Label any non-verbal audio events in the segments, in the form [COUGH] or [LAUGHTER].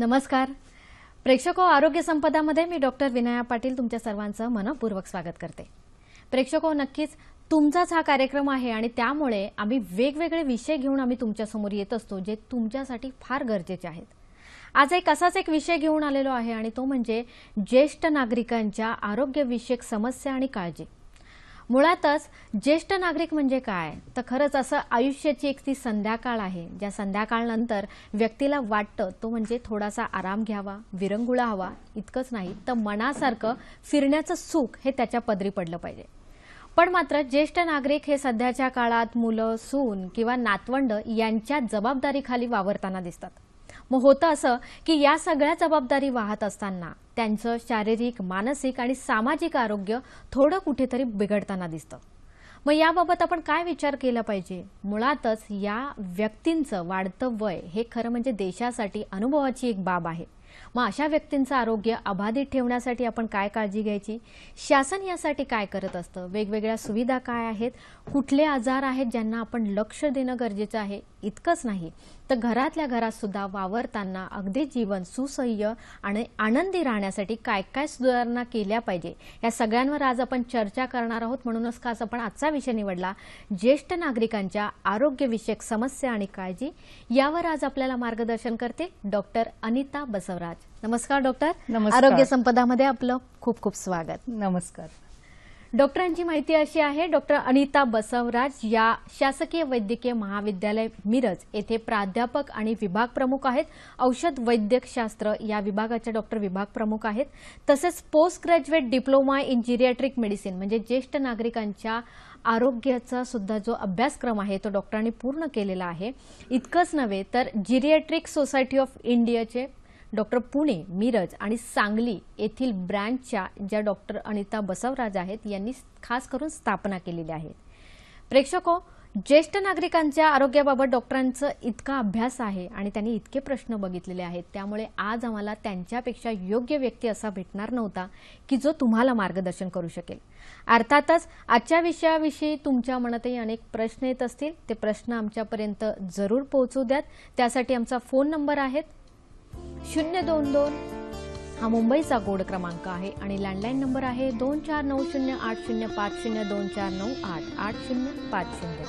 नमस्कार प्रेक्षको हो आरोग्य संपदामध्ये मी डॉक्टर विनया पाटील तुमच्या सर्वांचं मनपूर्वक स्वागत करते प्रेक्षको हो, नक्कीच तुमचाच हा कार्यक्रम आहे आणि त्यामुळे आम्ही वेगवेगळे विषय घेऊन आम्ही तुमच्यासमोर येत असतो जे तुमच्यासाठी फार गरजेचे आहेत आज एक असाच एक विषय घेऊन आलेलो आहे आणि तो म्हणजे ज्येष्ठ नागरिकांच्या आरोग्यविषयक समस्या आणि काळजी मुळातच ज्येष्ठ नागरिक म्हणजे काय तर खरंच असं आयुष्याची एक ती संध्याकाळ आहे ज्या संध्याकाळनंतर व्यक्तीला वाटतं तो म्हणजे थोडासा आराम घ्यावा विरंगुळा हवा इतकंच नाही तर मनासारखं फिरण्याचं सुख हे त्याच्या पदरी पडलं पाहिजे पण मात्र ज्येष्ठ नागरिक हे सध्याच्या काळात मुलं सून किंवा नातवंड यांच्या जबाबदारीखाली वावरताना दिसतात मग होतं असं की या सगळ्या जबाबदारी वाहत असताना त्यांचं शारीरिक मानसिक आणि सामाजिक आरोग्य थोडं कुठेतरी बिघडताना दिसतं मग याबाबत आपण काय विचार केला पाहिजे मुळातच या व्यक्तींचं वाढतं वय हे खरं म्हणजे देशासाठी अनुभवाची एक बाब आहे मग अशा व्यक्तींचं आरोग्य अबाधित ठेवण्यासाठी आपण काय काळजी घ्यायची शासन यासाठी काय करत असतं वेगवेगळ्या सुविधा काय आहेत कुठले आजार आहेत ज्यांना आपण लक्ष देणं गरजेचं आहे इतकंच नाही तर घरातल्या घरात सुद्धा वावरताना अगदी जीवन सुसह्य आणि आनंदी राहण्यासाठी काय काय सुधारणा केल्या पाहिजे या सगळ्यांवर आज आपण चर्चा करणार आहोत म्हणूनच खास आपण आजचा विषय निवडला ज्येष्ठ नागरिकांच्या आरोग्यविषयक समस्या आणि काळजी यावर आज आपल्याला मार्गदर्शन करते डॉक्टर अनिता बसवराज नमस्कार डॉक्टर आरोग्य संपदामध्ये आपलं खूप खूप स्वागत नमस्कार डॉक्टरांची माहिती अशी आहे डॉक्टर अनिता बसवराज या शासकीय वैद्यकीय महाविद्यालय मिरज येथे प्राध्यापक आणि विभाग प्रमुख आहेत औषध वैद्यकशास्त्र या विभागाच्या डॉक्टर विभाग प्रमुख आहेत तसेच post graduate diploma in geriatric medicine म्हणजे ज्येष्ठ नागरिकांच्या आरोग्याचा सुद्धा जो अभ्यासक्रम आहे तो डॉक्टरांनी पूर्ण केलेला आहे इतकंच नव्हे तर जिरियाट्रिक सोसायटी ऑफ इंडियाचे डॉक्टर पुणे मिरज आणि सांगली येथील ब्रँचच्या ज्या डॉक्टर अनिता बसवराज आहेत यांनी खास करून स्थापना केलेली आहे प्रेक्षको ज्येष्ठ नागरिकांच्या आरोग्याबाबत डॉक्टरांचं इतका अभ्यास आहे आणि त्यांनी इतके प्रश्न बघितलेले आहेत त्यामुळे आज आम्हाला त्यांच्यापेक्षा योग्य व्यक्ती असा भेटणार नव्हता की जो तुम्हाला मार्गदर्शन करू शकेल अर्थातच आजच्या विषयाविषयी तुमच्या मनातही अनेक प्रश्न येत असतील ते प्रश्न आमच्यापर्यंत जरूर पोहोचू द्यात त्यासाठी आमचा फोन नंबर आहेत शून्य दोन दोन हा मुंबईचा कोड क्रमांक आहे आणि लँडलाईन नंबर आहे दोन चार नऊ शून्य आठ शून्य पाच शून्य दोन चार नऊ आठ आठ शून्य पाच शून्य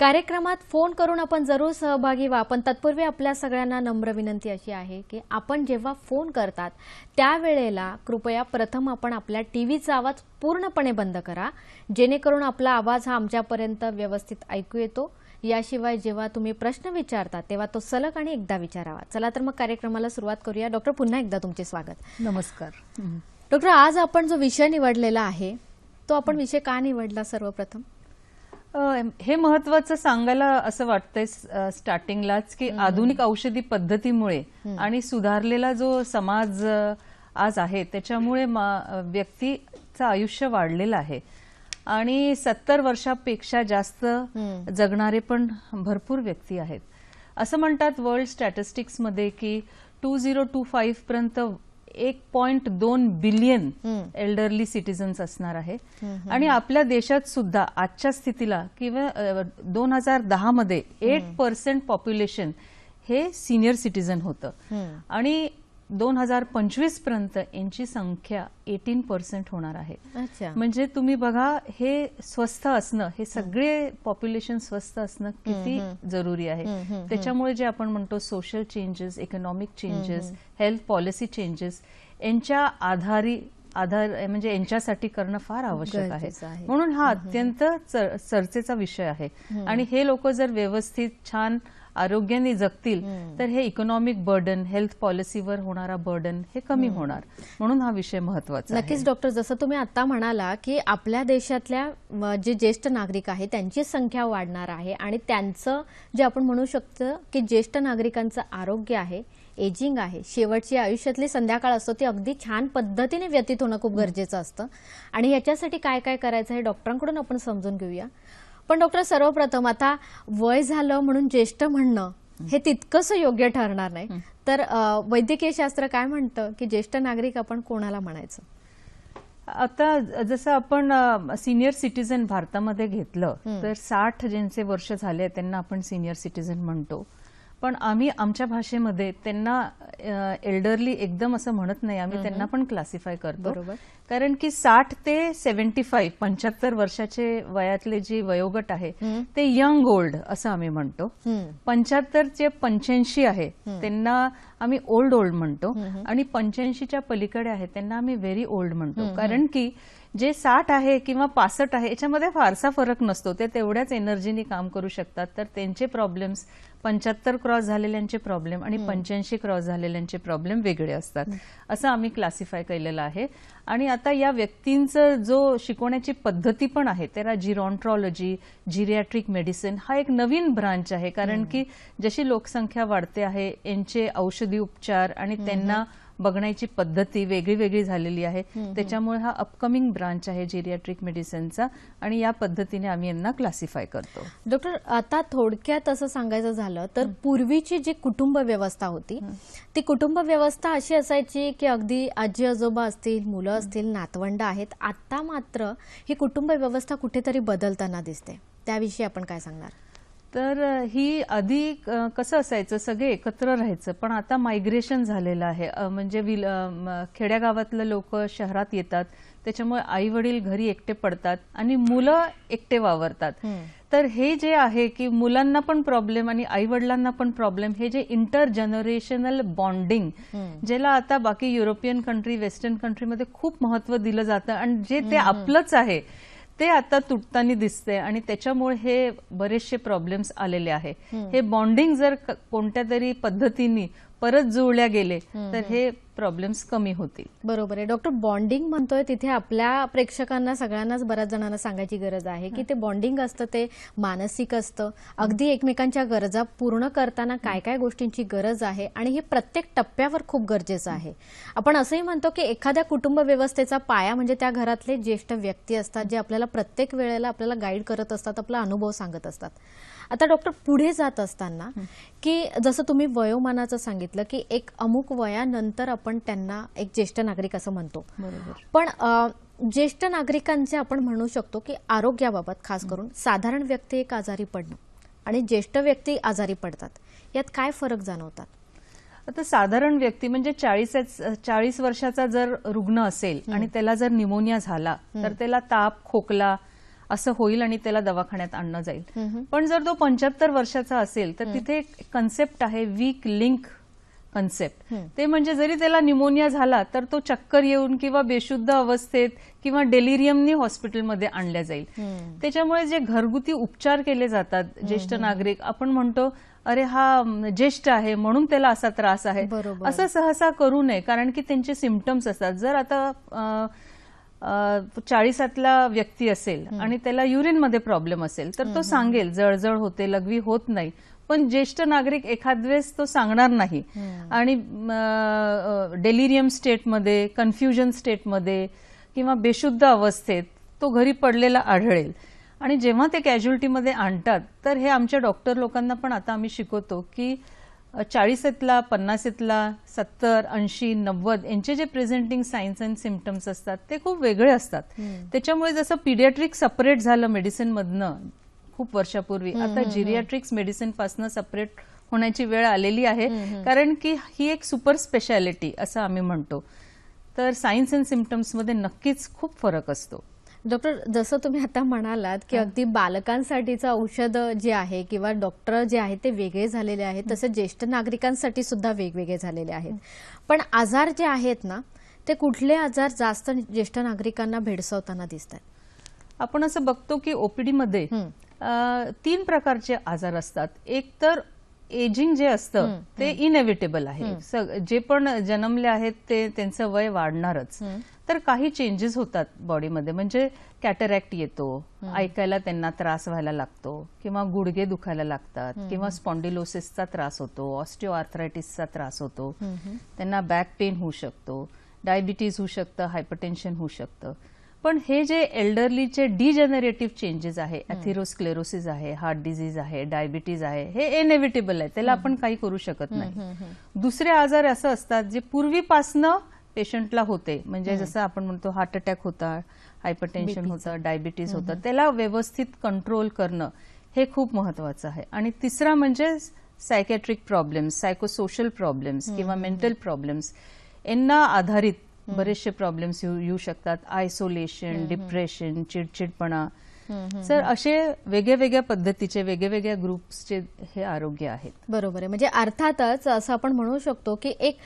कार्यक्रमात फोन करून आपण जरूर सहभागी व्हा पण तत्पूर्वी आपल्या सगळ्यांना नम्र विनंती अशी आहे की आपण जेव्हा फोन करतात त्यावेळेला कृपया प्रथम आपण आपल्या टी व्हीचा आवाज पूर्णपणे बंद करा जेणेकरून आपला आवाज हा आमच्यापर्यंत व्यवस्थित ऐकू येतो याशिवाय जेव्हा तुम्ही प्रश्न विचारता तेव्हा तो सलग आणि एकदा विचारावा चला तर मग कार्यक्रमाला सुरुवात करूया डॉक्टर पुन्हा एकदा तुमचे स्वागत नमस्कार डॉक्टर आज आपण जो विषय निवडलेला आहे तो आपण विषय का निवडला सर्वप्रथम हे महत्वाचं सांगायला असं वाटतंय स्टार्टिंगलाच की आधुनिक औषधी पद्धतीमुळे आणि सुधारलेला जो समाज आज आहे त्याच्यामुळे व्यक्तीचं आयुष्य वाढलेलं आहे आणि सत्तर वर्षापेक्षा जास्त जगणारे पण भरपूर व्यक्ती आहेत असं म्हणतात वर्ल्ड स्टॅटिस्टिक्समध्ये की टू झिरो टू फाईव्ह पर्यंत एक पॉइंट दोन बिलियन एल्डरली सिटीजन्स असणार आहे आणि आपल्या देशात सुद्धा आजच्या स्थितीला किंवा दोन हजार दहा मध्ये एट पर्सेंट पॉप्युलेशन हे सिनियर सिटीजन होतं आणि दोन हजार पंचवीस पर्यंत यांची संख्या एटीन पर्सेंट होणार आहे म्हणजे तुम्ही बघा हे स्वस्थ असणं हे सगळे पॉप्युलेशन स्वस्त असणं किती जरुरी आहे त्याच्यामुळे जे आपण म्हणतो social changes economic changes health policy changes यांच्या आधारी आधार म्हणजे यांच्यासाठी करणं फार आवश्यक आहे म्हणून हा अत्यंत चर्चेचा विषय आहे आणि हे लोक जर व्यवस्थित छान आरोग्याने जगतील तर हे इकॉनॉमिक बर्डन हेल्थ पॉलिसीवर होणारा बर्डन हे कमी होणार म्हणून हा विषय महत्वाचा नक्कीच डॉक्टर जसं तुम्ही आता म्हणाला की आपल्या देशातल्या जे ज्येष्ठ नागरिक आहेत त्यांची संख्या वाढणार आहे आणि त्यांचं जे आपण म्हणू शकतो की ज्येष्ठ नागरिकांचं आरोग्य आहे एजिंग आहे शेवटची आयुष्यातली संध्याकाळ असतो ती अगदी छान पद्धतीने व्यतीत होणं खूप गरजेचं असतं आणि याच्यासाठी काय काय करायचं हे डॉक्टरांकडून आपण समजून घेऊया पण डॉक्टर सर्वप्रथम आता वय झालं म्हणून ज्येष्ठ म्हणणं हे तितकंसं योग्य ठरणार नाही तर वैद्यकीय शास्त्र काय म्हणतं की ज्येष्ठ नागरिक आपण कोणाला म्हणायचं आता जसं आपण सिनियर सिटीजन भारतामध्ये घेतलं तर साठ ज्यांचे वर्ष झाले त्यांना आपण सिनियर सिटीजन म्हणतो पण आम्ही आमच्या भाषेमध्ये त्यांना एल्डरली एकदम असं म्हणत नाही आम्ही त्यांना पण क्लासिफाय करतो कारण की साठ ते सेव्हन्टी फाईव्ह पंच्याहत्तर वर्षाचे वयातले जे वयोगट आहे ते यंग ओल्ड असं आम्ही म्हणतो पंच्याहत्तर जे पंच्याऐंशी आहे त्यांना आम्ही ओल्ड ओल्ड म्हणतो आणि पंच्याऐंशीच्या पलीकडे आहे त्यांना आम्ही व्हेरी ओल्ड म्हणतो कारण की जे साठ आहे किंवा पासष्ट आहे याच्यामध्ये फारसा फरक नसतो ते तेवढ्याच एनर्जीने काम करू शकतात तर त्यांचे प्रॉब्लेम्स पंच्याहत्तर क्रॉस झालेल्यांचे प्रॉब्लेम आणि पंच्याऐंशी क्रॉस झालेल्यांचे प्रॉब्लेम वेगळे असतात असं आम्ही क्लासिफाय केलेलं आहे आणि आता या व्यक्तींचं जो शिकवण्याची पद्धती पण आहे त्याला जिरॉन्ट्रॉलॉजी जिरियाट्रिक मेडिसिन हा एक नवीन ब्रांच आहे कारण की जशी लोकसंख्या वाढते आहे यांचे औषधी उपचार आणि त्यांना बघण्याची पद्धती वेगळी वेगळी झालेली आहे त्याच्यामुळे हा अपकमिंग ब्रांच आहे जेरियाट्रिक मेडिसिनचा आणि या पद्धतीने आम्ही यांना क्लासिफाय करतो डॉक्टर आता थोडक्यात असं सांगायचं झालं तर पूर्वीची जी कुटुंब व्यवस्था होती ती कुटुंब व्यवस्था अशी असायची की अगदी आजी आजोबा असतील मुलं असतील नातवंड आहेत आता मात्र ही कुटुंब व्यवस्था कुठेतरी बदलताना दिसते त्याविषयी आपण काय सांगणार तर ही आधी कसं असायचं सगळे एकत्र राहायचं पण आता मायग्रेशन झालेलं आहे म्हणजे विल खेड्यागावातले लोक शहरात येतात त्याच्यामुळे आई वडील घरी एकटे पडतात आणि मुलं एकटे वावरतात तर हे जे आहे की मुलांना पण प्रॉब्लेम आणि आई वडिलांना पण प्रॉब्लेम हे जे इंटर जनरेशनल बॉन्डिंग ज्याला आता बाकी युरोपियन कंट्री वेस्टर्न कंट्रीमध्ये खूप महत्व दिलं जातं आणि जे ते आपलंच आहे ते आता तुटताना दिसते आणि त्याच्यामुळे हे बरेचसे प्रॉब्लेम्स आलेले आहे हे बॉन्डिंग जर कोणत्या तरी पद्धतीने परत जुळल्या गेले तर हे प्रॉब्लेम्स कमी होतील बरोबर आहे डॉक्टर बॉन्डिंग म्हणतोय तिथे आपल्या प्रेक्षकांना सगळ्यांनाच बऱ्याच जणांना सांगायची गरज आहे की ते बॉन्डिंग असतं ते मानसिक असतं अगदी एकमेकांच्या गरजा पूर्ण करताना काय काय गोष्टींची गरज आहे आणि हे प्रत्येक टप्प्यावर खूप गरजेचं आहे आपण असंही म्हणतो की एखाद्या कुटुंब व्यवस्थेचा पाया म्हणजे त्या घरातले ज्येष्ठ व्यक्ती असतात जे आपल्याला प्रत्येक वेळेला आपल्याला गाईड करत असतात आपला अनुभव सांगत असतात आता डॉक्टर पुढे जात असताना की जसं तुम्ही वयोमानाचं सांगितलं की एक अमुक वयानंतर आपण त्यांना एक ज्येष्ठ नागरिक असं म्हणतो पण ज्येष्ठ नागरिकांचे आपण म्हणू शकतो की आरोग्याबाबत खास करून साधारण व्यक्ती एक आजारी पडणं आणि ज्येष्ठ व्यक्ती आजारी पडतात यात काय फरक जाणवतात आता साधारण व्यक्ती म्हणजे चाळीस चाळीस वर्षाचा जर रुग्ण असेल आणि त्याला जर निमोनिया झाला तर त्याला ताप खोकला असं होईल आणि त्याला दवाखान्यात आणलं जाईल पण जर तो पंच्याहत्तर वर्षाचा असेल तर तिथे एक कन्सेप्ट आहे वीक लिंक कन्सेप्ट ते म्हणजे जरी त्याला निमोनिया झाला तर तो चक्कर येऊन किंवा बेशुद्ध अवस्थेत किंवा डेलिरियमनी हॉस्पिटलमध्ये आणल्या जाईल त्याच्यामुळे जे घरगुती उपचार केले जातात ज्येष्ठ नागरिक आपण म्हणतो अरे हा ज्येष्ठ आहे म्हणून त्याला असा त्रास आहे असं सहसा करू नये कारण की त्यांचे सिमटम्स असतात जर आता चाळीसातला व्यक्ती असेल आणि त्याला युरिनमध्ये प्रॉब्लेम असेल तर तो सांगेल जळजळ होते लघवी होत नाही पण ज्येष्ठ नागरिक एखाद वेळेस तो सांगणार नाही आणि डेलिरियम स्टेटमध्ये कन्फ्युजन स्टेटमध्ये किंवा बेशुद्ध अवस्थेत तो घरी पडलेला आढळेल आणि जेव्हा ते कॅज्युलिटीमध्ये आणतात तर हे आमच्या डॉक्टर लोकांना पण आता आम्ही शिकवतो की चाळीसातला पन्नासेतला सत्तर ऐंशी नव्वद यांचे जे प्रेझेंटिंग सायन्स अँड सिमटम्स असतात ते खूप वेगळे असतात त्याच्यामुळे जसं पिडियाट्रिक सपरेट झालं मेडिसिनमधनं खूप वर्षापूर्वी आता जिरियाट्रिक्स मेडिसिनपासनं सपरेट होण्याची वेळ आलेली आहे कारण की ही एक सुपर स्पेशालिटी असं आम्ही म्हणतो तर सायन्स अँड सिमटम्समध्ये नक्कीच खूप फरक असतो डॉक्टर जसं तुम्ही आता म्हणालात की अगदी बालकांसाठीचं औषध जे आहे किंवा डॉक्टर जे आहेत ते वेगळे झालेले आहेत तसं ज्येष्ठ नागरिकांसाठी सुद्धा वेगवेगळे झालेले आहेत पण आजार जे आहेत ना ते कुठले आजार जास्त ज्येष्ठ नागरिकांना भेडसावताना दिसतात आपण असं बघतो की ओपीडी ओपीडीमध्ये तीन प्रकारचे आजार असतात एक तर एजिंग जे असतं ते इनएव्हिटेबल आहे जे पण जन्मले आहेत ते त्यांचं वय वाढणारच तर काही चेंजेस होतात बॉडीमध्ये म्हणजे कॅटरॅक्ट येतो ऐकायला त्यांना त्रास व्हायला लागतो किंवा गुडघे दुखायला लागतात किंवा स्पॉन्डिलोसिसचा त्रास होतो ऑस्टिओआर्थरायटिसचा त्रास होतो त्यांना बॅक पेन होऊ शकतो डायबिटीज होऊ शकतं हायपरटेन्शन होऊ शकतं पण हे जे एल्डरलीचे डिजनरेटिव्ह चेंजेस आहे अथिरोस्क्लेरोसिस आहे हार्ट डिझीज आहे डायबिटीज आहे हे इनएव्हिटेबल आहे त्याला आपण काही करू शकत नाही दुसरे आजार असं असतात जे पूर्वीपासनं पेशंटला होते म्हणजे जसं आपण म्हणतो हार्ट अटॅक होता हायपरटेन्शन होतं डायबिटीज होतं त्याला व्यवस्थित कंट्रोल करणं हे खूप महत्वाचं आहे आणि तिसरा म्हणजे सायकॅट्रिक प्रॉब्लेम्स सायकोसोशल प्रॉब्लेम्स किंवा मेंटल प्रॉब्लेम्स यांना आधारित बरेचसे प्रॉब्लेम्स येऊ शकतात आयसोलेशन डिप्रेशन चिडचिडपणा सर असे वेगळ्या वेगळ्या पद्धतीचे वेगळ्या वेगळ्या ग्रुप्सचे हे आरोग्य आहेत बरोबर आहे म्हणजे अर्थातच असं आपण म्हणू शकतो की एक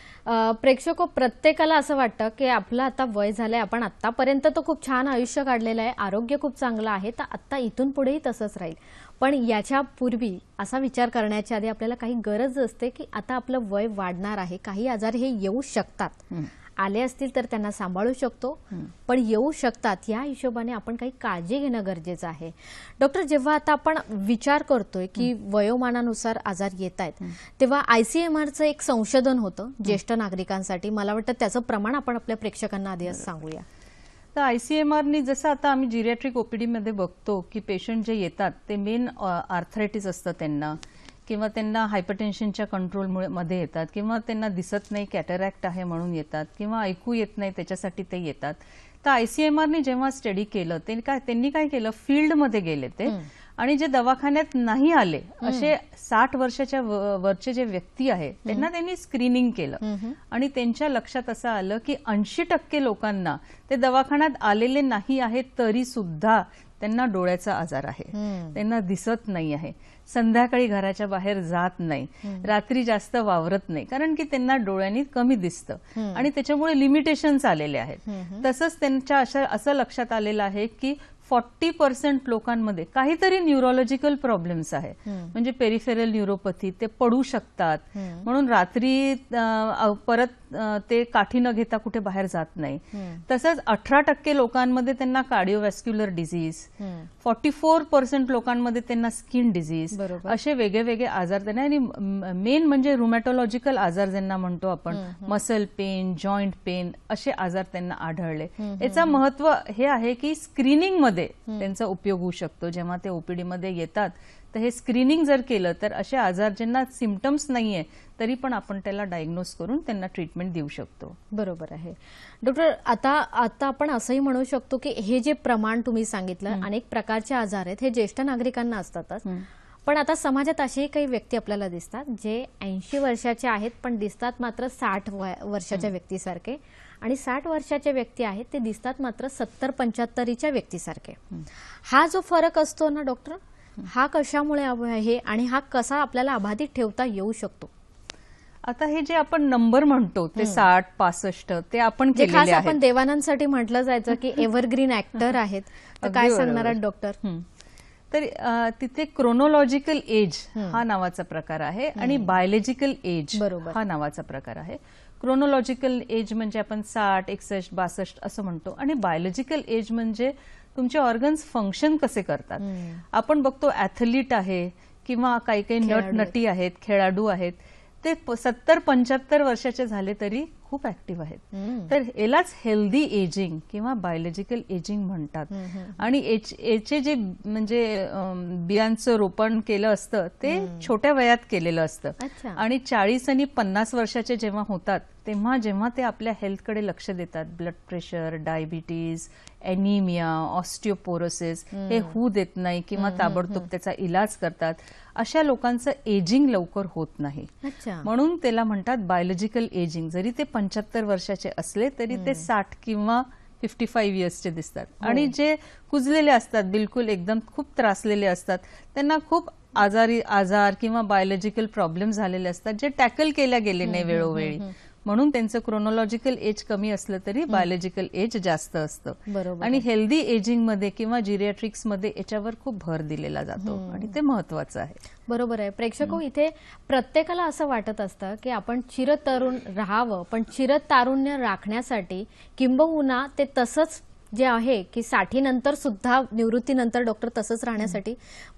प्रेक्षक हो प्रत्येकाला असं वाटतं की आपलं आता वय झालंय आपण आतापर्यंत तर खूप छान आयुष्य काढलेलं आहे आरोग्य खूप चांगलं आहे तर आता इथून पुढेही तसंच राहील पण याच्या पूर्वी असा विचार करण्याच्या आधी आपल्याला काही गरज असते की आता आपलं वय वाढणार आहे काही आजार हे येऊ शकतात आले असतील तर त्यांना सांभाळू शकतो पण येऊ शकतात या हिशोबाने आपण काही काळजी घेणं गरजेचं आहे डॉक्टर जेव्हा आता आपण विचार करतोय की वयोमानानुसार आजार येत आहेत तेव्हा आयसीएमआरचं एक संशोधन होतं ज्येष्ठ नागरिकांसाठी मला वाटतं त्याचं प्रमाण आपण आपल्या प्रेक्षकांना आधी सांगूया तर आय सी जसं आता आम्ही जिरॅट्रिक मध्ये बघतो की पेशंट जे येतात ते मेन आर्थरायटीस असतं त्यांना किंवा त्यांना हायपरटेन्शनच्या कंट्रोलमुळे मध्ये येतात किंवा त्यांना दिसत नाही कॅटरॅक्ट आहे म्हणून येतात किंवा ऐकू येत नाही त्याच्यासाठी ते येतात तर आयसीएमआरने जेव्हा स्टडी केलं ते काय त्यांनी काय केलं फील्डमध्ये गेले ते आणि जे दवाखान्यात नाही आले असे साठ वर्षाच्या वरचे जे व्यक्ती आहेत त्यांना त्यांनी स्क्रीनिंग केलं आणि त्यांच्या लक्षात असं आलं की ऐंशी टक्के लोकांना ते दवाखान्यात आलेले नाही आहेत तरी सुद्धा त्यांना डोळ्याचा आजार आहे त्यांना दिसत नाही आहे संध्याकाळी घराच्या बाहेर जात नाही रात्री जास्त वावरत नाही कारण की त्यांना डोळ्यांनी कमी दिसतं आणि त्याच्यामुळे लिमिटेशन्स आलेले आहेत तसंच त्यांच्या अशा असं लक्षात आलेलं आहे की फॉर्टी पर्सेंट लोकांमध्ये काहीतरी न्यूरोलॉजिकल प्रॉब्लेम्स आहे म्हणजे पेरिफेरल न्यूरोपॅथी ते पडू शकतात म्हणून रात्री परत ते काठी न घेता कुठे बाहेर जात नाही तसंच अठरा टक्के लोकांमध्ये त्यांना cardiovascular disease forty four percent लोकांमध्ये त्यांना स्किन डिझीज असे वेगळे वेगळे आजार त्यांना आणि मेन म्हणजे रुमॅटोलॉजिकल आजार ज्यांना म्हणतो आपण मसल पेन जॉईंट पेन असे आजार त्यांना आढळले याचा महत्व हे आहे की स्क्रीनिंग मध्ये त्यांचा उपयोग होऊ शकतो जेव्हा ते ओपीडी मध्ये येतात तर हे स्क्रीनिंग जर केलं तर असे आजार ज्यांना सिमटम्स नाहीये तरी पण आपण त्याला डायग्नोस करून त्यांना ट्रीटमेंट देऊ शकतो बरोबर आहे डॉक्टर आता आता आपण असंही म्हणू शकतो की हे जे प्रमाण तुम्ही सांगितलं अनेक प्रकारचे आजार आहेत हे ज्येष्ठ नागरिकांना असतातच पण आता समाजात असेही काही व्यक्ती आपल्याला दिसतात जे ऐंशी वर्षाचे आहेत पण दिसतात मात्र साठ वर्षाच्या व्यक्तीसारखे आणि साठ वर्षाचे व्यक्ती आहेत ते दिसतात मात्र सत्तर पंच्याहत्तरीच्या व्यक्तीसारखे हा जो फरक असतो ना डॉक्टर हा कशामुळे आहे आणि हा कसा आपल्याला अबाधित ठेवता येऊ शकतो आता हे जे आपण नंबर म्हणतो ते साठ पासष्ट ते आपण खास आपण देवानंदसाठी म्हटलं जायचं की एव्हरग्रीन [LAUGHS] ऍक्टर आहेत तर काय सांगणार डॉक्टर तर तिथे क्रोनोलॉजिकल एज हा नावाचा प्रकार आहे आणि बायोलॉजिकल एज हा नावाचा प्रकार आहे क्रोनोलॉजिकल एज म्हणजे आपण साठ एकसष्ट बासष्ट असं म्हणतो आणि बायोलॉजिकल एज म्हणजे तुमचे ऑर्गन्स फंक्शन कसे करतात आपण बघतो ऍथलीट आहे किंवा काही काही नट नटी आहेत खेळाडू आहेत ते सत्तर पंच्याहत्तर वर्षाचे झाले तरी खूप ऍक्टिव्ह आहेत तर यालाच हेल्दी एजिंग किंवा बायोलॉजिकल एजिंग म्हणतात आणि याचे जे म्हणजे बियांचं रोपण केलं असतं ते छोट्या वयात केलेलं असतं आणि चाळीस आणि पन्नास वर्षाचे जेव्हा होतात तेव्हा जेव्हा ते आपल्या हेल्थकडे लक्ष देतात blood pressure diabetes anaemia osteoporosis हे होऊ देत नाही किंवा ताबडतोब त्याचा इलाज करतात अशा लोकांचं एजिंग लवकर होत नाही म्हणून त्याला म्हणतात बायोलॉजिकल एजिंग जरी ते पंच्याहत्तर वर्षाचे असले तरी ते साठ किंवा फिफ्टी फाईव्ह इयर्सचे दिसतात हो. आणि जे कुजलेले असतात बिलकुल एकदम खूप त्रासलेले असतात त्यांना खूप आजारी आजार किंवा बायोलॉजिकल प्रॉब्लेम झालेले असतात जे टॅकल केल्या गेले नाही वेळोवेळी म्हणून त्यांचं क्रोनॉलॉजिकल एज कमी असलं तरी बायोलॉजिकल एज जास्त असतं बरोबर आणि हेल्दी मध्ये किंवा मध्ये याच्यावर खूप भर दिलेला जातो आणि ते महत्वाचं आहे बरोबर आहे प्रेक्षक इथे प्रत्येकाला असं वाटत असतं की आपण चिरतरुण राहावं पण तारुण्य राखण्यासाठी किंबहुना ते तसंच जे आहे की नंतर सुद्धा निवृत्तीनंतर डॉक्टर तसंच राहण्यासाठी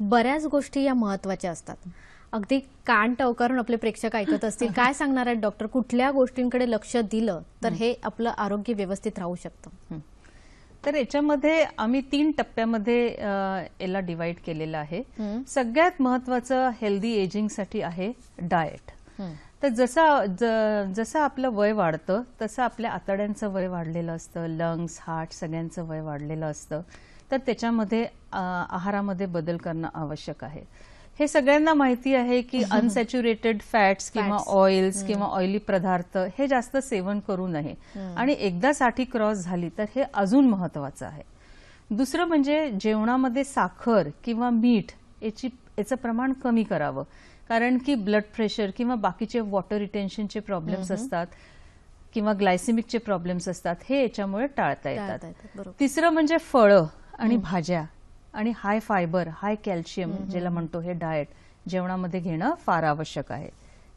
बऱ्याच गोष्टी या महत्वाच्या असतात अगदी कान टवकारून आपले प्रेक्षक ऐकत असतील काय सांगणार आहेत डॉक्टर कुठल्या गोष्टींकडे लक्ष दिलं तर हे आपलं आरोग्य व्यवस्थित राहू शकतं तर याच्यामध्ये आम्ही तीन टप्प्यामध्ये याला डिवाइड केलेलं आहे सगळ्यात महत्वाचं हेल्दी एजिंगसाठी आहे डाएट तर जसा जसं आपलं वय वाढतं तसं आपल्या आतड्यांचं वय वाढलेलं असतं लंग्स हार्ट सगळ्यांचं वय वाढलेलं असतं तर त्याच्यामध्ये आहारामध्ये बदल करणं आवश्यक आहे हे सगळ्यांना माहिती आहे की अनसॅच्युरेटेड [LAUGHS] फॅट्स किंवा ऑइल्स किंवा ऑइली पदार्थ हे जास्त सेवन करू नये आणि एकदा साठी क्रॉस झाली तर हे अजून महत्वाचं आहे दुसरं म्हणजे जेवणामध्ये साखर किंवा मीठ याची याचं प्रमाण कमी करावं कारण की ब्लड प्रेशर किंवा बाकीचे वॉटर रिटेन्शनचे प्रॉब्लेम्स असतात किंवा ग्लायसेमिकचे प्रॉब्लेम्स असतात हे याच्यामुळे टाळता येतात तिसरं म्हणजे फळं आणि भाज्या आणि हाय फायबर हाय कॅल्शियम ज्याला म्हणतो हे डाएट जेवणामध्ये घेणं फार आवश्यक आहे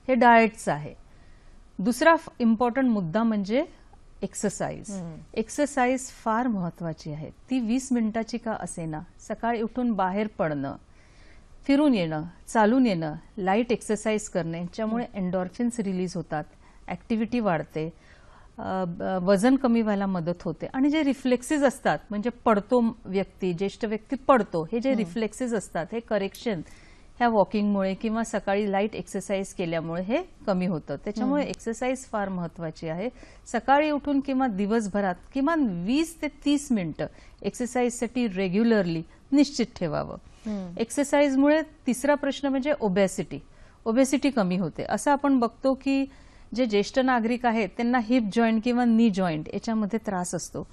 हे डाएटचं आहे दुसरा इम्पॉर्टंट मुद्दा म्हणजे एक्सरसाइज एक्सरसाइज फार महत्वाची आहे ती वीस मिनिटाची का असेना सकाळी उठून बाहेर पडणं फिरून येणं चालून येणं लाईट एक्सरसाइज करणे ज्यामुळे एन्डॉर्फिन्स रिलीज होतात ऍक्टिव्हिटी वाढते वजन कमी व्हायला मदत होते आणि जे रिफ्लेक्सेस असतात म्हणजे पडतो व्यक्ती ज्येष्ठ व्यक्ती पडतो हे जे रिफ्लेक्सेस हो. असतात हे करेक्शन ह्या वॉकिंगमुळे किंवा सकाळी लाईट एक्सरसाइज केल्यामुळे हे कमी होतं त्याच्यामुळे एक्सरसाइज फार महत्वाची आहे सकाळी उठून किंवा दिवसभरात किमान वीस ते तीस मिनिटं एक्सरसाइजसाठी रेग्युलरली निश्चित ठेवावं एक्सरसाइजमुळे तिसरा प्रश्न म्हणजे ओबेसिटी ओबेसिटी कमी होते असं आपण बघतो की जे ज्येष्ठ नागरिक आहेत त्यांना हिप जॉईंट किंवा नी जॉईंट याच्यामध्ये त्रास असतो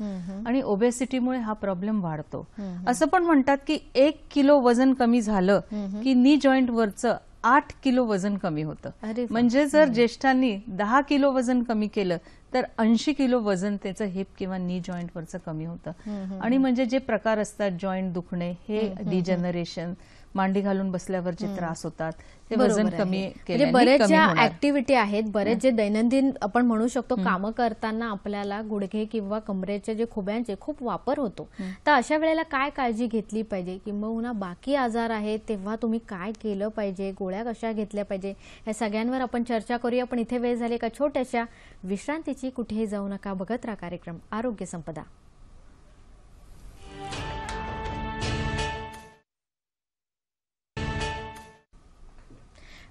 आणि ओबेसिटीमुळे हा प्रॉब्लेम वाढतो असं पण म्हणतात की एक किलो वजन कमी झालं की नी जॉईंट वरचं आठ किलो वजन कमी होतं म्हणजे जर ज्येष्ठांनी दहा किलो वजन कमी केलं तर ऐंशी किलो वजन त्याचं हिप किंवा नी जॉईंट वरचं कमी होतं आणि म्हणजे जे प्रकार असतात जॉईंट दुखणे हे डिजनरेशन मांडी घालून बसल्यावर जे त्रास होतात ते वजन कमी म्हणजे बरेच ज्या ऍक्टिव्हिटी आहेत बरेच जे दैनंदिन आपण म्हणू शकतो कामं करताना आपल्याला गुडघे किंवा कमरेचे जे खुब्यांचे खूप वापर होतो तर अशा वेळेला काय काळजी घेतली पाहिजे किंवा बाकी आजार आहेत तेव्हा तुम्ही काय केलं पाहिजे गोळ्या कशा घेतल्या पाहिजे या सगळ्यांवर आपण चर्चा करूया पण इथे वेळ झाली का छोट्याशा विश्रांतीची कुठेही जाऊ नका बघत राहा कार्यक्रम आरोग्य संपदा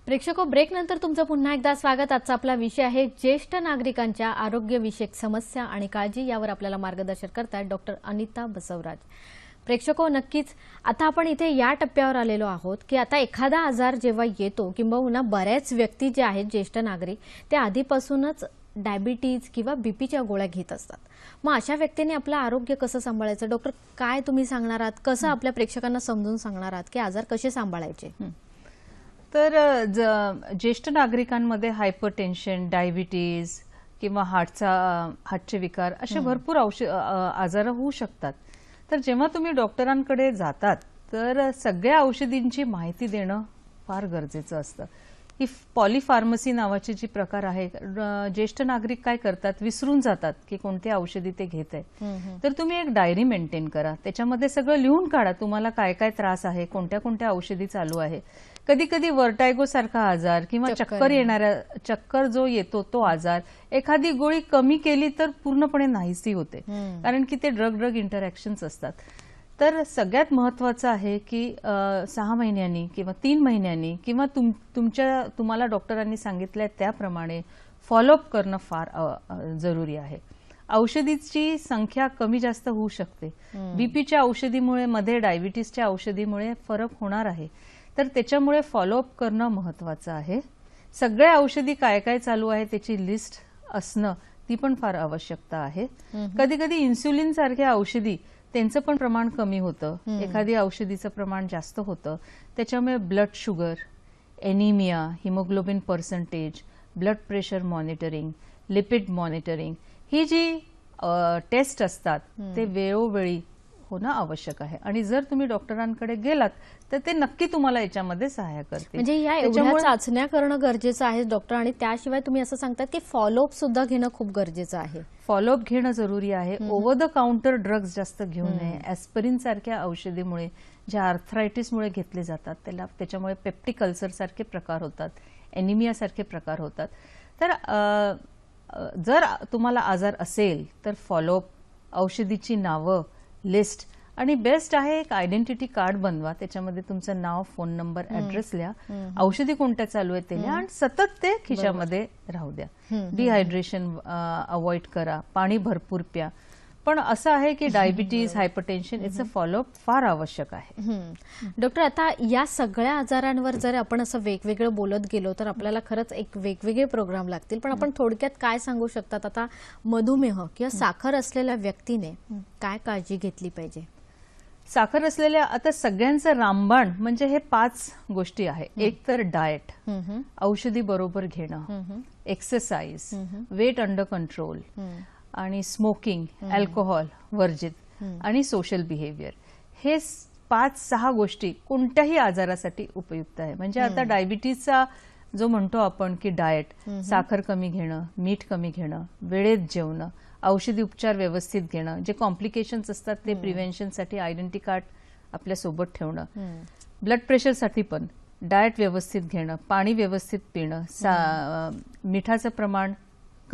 प्रेक्षको ब्रेकनंतर तुमचं पुन्हा एकदा स्वागत आजचा आपला विषय आहे ज्येष्ठ नागरिकांच्या आरोग्यविषयक समस्या आणि काळजी यावर आपल्याला मार्गदर्शन करतात डॉक्टर अनिता बसवराज प्रेक्षको नक्कीच आता आपण इथे या टप्प्यावर आलेलो आहोत की आता एखादा आजार जेव्हा येतो किंबहुना बऱ्याच व्यक्ती जे आहेत ज्येष्ठ नागरिक ते आधीपासूनच डायबिटीज किंवा बीपीच्या गोळ्या घेत असतात मग अशा व्यक्तीने आपलं आरोग्य कसं सांभाळायचं डॉक्टर काय तुम्ही सांगणार आहात कसं आपल्या प्रेक्षकांना समजून सांगणार आहात की आजार कसे सांभाळायचे तर ज्येष्ठ नागरिकांमध्ये हायपर टेन्शन डायबिटीज किंवा हार्टचा हार्टचे विकार असे भरपूर औषध आजार होऊ शकतात तर जेव्हा तुम्ही डॉक्टरांकडे जातात तर सगळ्या औषधींची माहिती देणं फार गरजेचं असतं ही पॉलीफार्मसी नावाचे जी प्रकार आहे ज्येष्ठ नागरिक काय करतात विसरून जातात की कोणती औषधी ते घेत आहे तर तुम्ही एक डायरी मेंटेन करा त्याच्यामध्ये सगळं लिहून काढा तुम्हाला काय काय त्रास आहे कोणत्या कोणत्या औषधी चालू आहे कधी कधी वर्टायगो सारखा आजार किंवा चक्कर येणाऱ्या चक्कर जो येतो तो आजार एखादी गोळी कमी केली तर पूर्णपणे नाहीसी होते कारण की ते ड्रग ड्रग इंटरॅक्शन्स असतात तर सगळ्यात महत्त्वाचं आहे की सहा महिन्यांनी किंवा तीन महिन्यांनी किंवा तुम तुमच्या तुम्हाला डॉक्टरांनी सांगितलं त्याप्रमाणे फॉलोअप करणं फार जरुरी आहे औषधीची संख्या कमी जास्त होऊ शकते बीपीच्या औषधीमुळे मध्ये डायबिटीसच्या औषधीमुळे फरक होणार आहे तर त्याच्यामुळे फॉलोअप करणं महत्वाचं आहे सगळ्या औषधी काय काय चालू आहे त्याची लिस्ट असणं ती पण फार आवश्यकता आहे कधी कधी इन्सुलिन सारख्या औषधी त्यांचं पण प्रमाण कमी होतं एखादी औषधीचं प्रमाण जास्त होतं त्याच्यामुळे blood sugar anaemia haemoglobin percentage blood pressure monitoring lipid monitoring ही जी टेस्ट असतात ते वेळोवेळी होणं आवश्यक आहे आणि जर तुम्ही डॉक्टरांकडे गेलात तर ते नक्की तुम्हाला याच्यामध्ये सहाय्य करते म्हणजे या एवढ्या चाचण्या करणं गरजेचं आहे डॉक्टर आणि त्याशिवाय तुम्ही असं सांगतात की फॉलोअप सुद्धा घेणं खूप गरजेचं आहे फॉलोअप घेणं जरुरी आहे ओव्हर द काउंटर ड्रग्ज जास्त घेऊ नये ऍस्पिरिन सारख्या औषधीमुळे ज्या आर्थरायटिसमुळे घेतले जातात त्याला त्याच्यामुळे पेप्टिक अल्सर सारखे प्रकार होतात एनिमिया सारखे प्रकार होतात तर जर तुम्हाला आजार असेल तर फॉलोअप औषधीची नावं लिस्ट आणि बेस्ट आहे एक आयडेंटिटी कार्ड बनवा त्याच्यामध्ये तुमचं नाव फोन नंबर ऍड्रेस लिहा औषधी कोणत्या चालू आहेत ते लिहा आणि सतत ते खिशामध्ये राहू द्या डिहायड्रेशन अवॉइड करा पाणी भरपूर प्या पण असं आहे की डायबिटीज हायपरटेन्शन याचं फॉलोअप फार आवश्यक आहे डॉक्टर आता या सगळ्या आजारांवर जर आपण असं वेगवेगळं बोलत गेलो तर आपल्याला खरंच एक वेगवेगळे प्रोग्राम लागतील पण आपण थोडक्यात काय सांगू शकतात आता मधुमेह किंवा साखर असलेल्या व्यक्तीने काय काळजी घेतली पाहिजे साखर असलेल्या आता सगळ्यांचं रामबाण म्हणजे हे पाच गोष्टी आहे एक तर डाएट औषधी बरोबर घेणं एक्सरसाइज वेट अंडर कंट्रोल आणि स्मोकिंग अल्कोहोल वर्जित आणि सोशल बिहेवियर हे पाच सहा गोष्टी कोणत्याही आजारासाठी उपयुक्त आहे म्हणजे आता डायबिटीजचा जो म्हणतो आपण की डाएट साखर कमी घेणं मीठ कमी घेणं वेळेत जेवण औषधी उपचार व्यवस्थित घेणं जे कॉम्प्लिकेशन्स असतात ते प्रिव्हेन्शनसाठी आयडेंटी कार्ड आपल्या सोबत ठेवणं ब्लड प्रेशरसाठी पण डाएट व्यवस्थित घेणं पाणी व्यवस्थित पिणं सा मिठाचं प्रमाण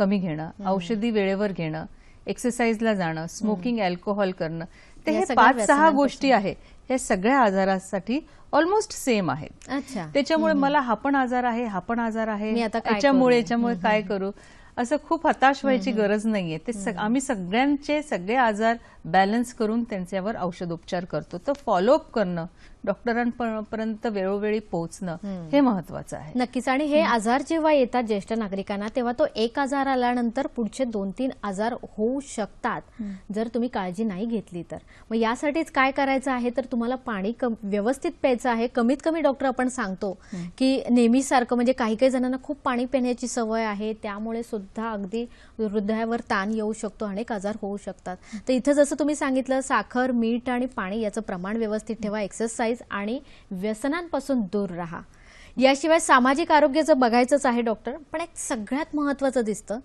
कमी घेणं औषधी वेळेवर घेणं एक्सरसाइजला जाणं स्मोकिंग अल्कोहोल करणं ते हे पाच सहा गोष्टी आहे या सगळ्या आजारासाठी ऑलमोस्ट सेम आहेत त्याच्यामुळे मला हा पण आजार आहे हा पण आजार आहे त्याच्यामुळे याच्यामुळे काय करू असं खूप हताश व्हायची गरज नाहीये ते सग, आम्ही सगळ्यांचे सगळे आजार बॅलन्स करून त्यांच्यावर औषधोपचार करतो तर फॉलोअप करणं डॉक्टरांपर्यंत वेळोवेळी पोहोचणं हे महत्वाचं आहे नक्कीच आणि हे आजार जेव्हा येतात ज्येष्ठ नागरिकांना तेव्हा तो एक आजार आल्यानंतर पुढचे दोन तीन आजार होऊ शकतात जर तुम्ही काळजी नाही घेतली तर मग यासाठीच काय करायचं आहे तर तुम्हाला पाणी व्यवस्थित प्यायचं आहे कमीत कमी डॉक्टर आपण सांगतो की नेहमीसारखं म्हणजे काही काही जणांना खूप पाणी पिण्याची सवय आहे त्यामुळे सुद्धा अगदी हृदयावर ताण येऊ शकतो अनेक आजार होऊ शकतात तर इथं जसं तुम्ही सांगितलं साखर मीठ आणि पाणी याचं प्रमाण व्यवस्थित ठेवा एक्सरसाइज आणि व्यसनांपासून दूर राहा याशिवाय सामाजिक आरोग्य जर बघायचंच आहे डॉक्टर पण एक सगळ्यात महत्त्वाचं दिसतं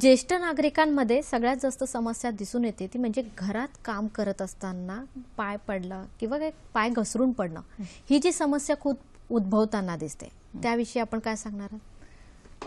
ज्येष्ठ नागरिकांमध्ये सगळ्यात जास्त समस्या दिसून येते ती म्हणजे घरात काम करत असताना पाय पडला किंवा काही पाय घसरून पडणं ही जी समस्या खूप उद्भवताना दिसते त्याविषयी आपण काय सांगणार आहात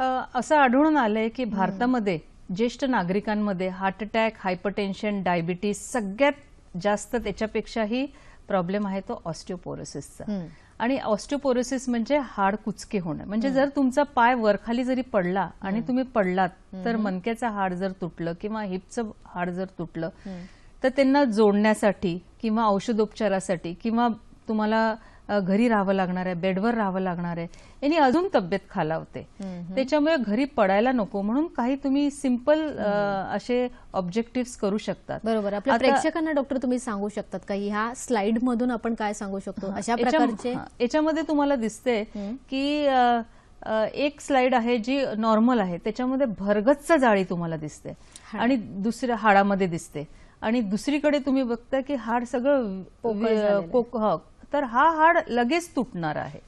असं आढळून आलंय की भारतामध्ये ज्येष्ठ नागरिकांमध्ये हार्ट अटॅक हायपरटेन्शन डायबिटीस सगळ्यात जास्त त्याच्यापेक्षाही प्रॉब्लेम आहे तो ऑस्टिओपोरोसिसचा आणि ऑस्टिओपोरोसिस म्हणजे हाड कुचके होणं म्हणजे जर तुमचा पाय वरखाली जरी पडला आणि तुम्ही पडलात तर मनक्याचं हाड जर तुटलं किंवा हिपचं हाड जर तुटलं तर त्यांना जोडण्यासाठी किंवा औषधोपचारासाठी किंवा तुम्हाला घरी राहावं लागणार आहे बेडवर राहावं लागणार आहे यांनी अजून तब्येत खालावते त्याच्यामुळे घरी पडायला नको म्हणून काही तुम्ही सिंपल असे ऑब्जेक्टिव्ह करू शकतात बरोबर आपल्या प्रेक्षकांना डॉक्टर तुम्ही सांगू शकतात का ह्या स्लाइड मधून आपण काय सांगू शकतो अशा प्रकारचे याच्यामध्ये तुम्हाला दिसते की एक स्लाइड आहे जी नॉर्मल आहे त्याच्यामध्ये भरगच्च जाळी तुम्हाला दिसते आणि दुसऱ्या हाडामध्ये दिसते आणि दुसरीकडे तुम्ही बघता की हाड सगळं तर हा हाड लगेच तुटणार आहे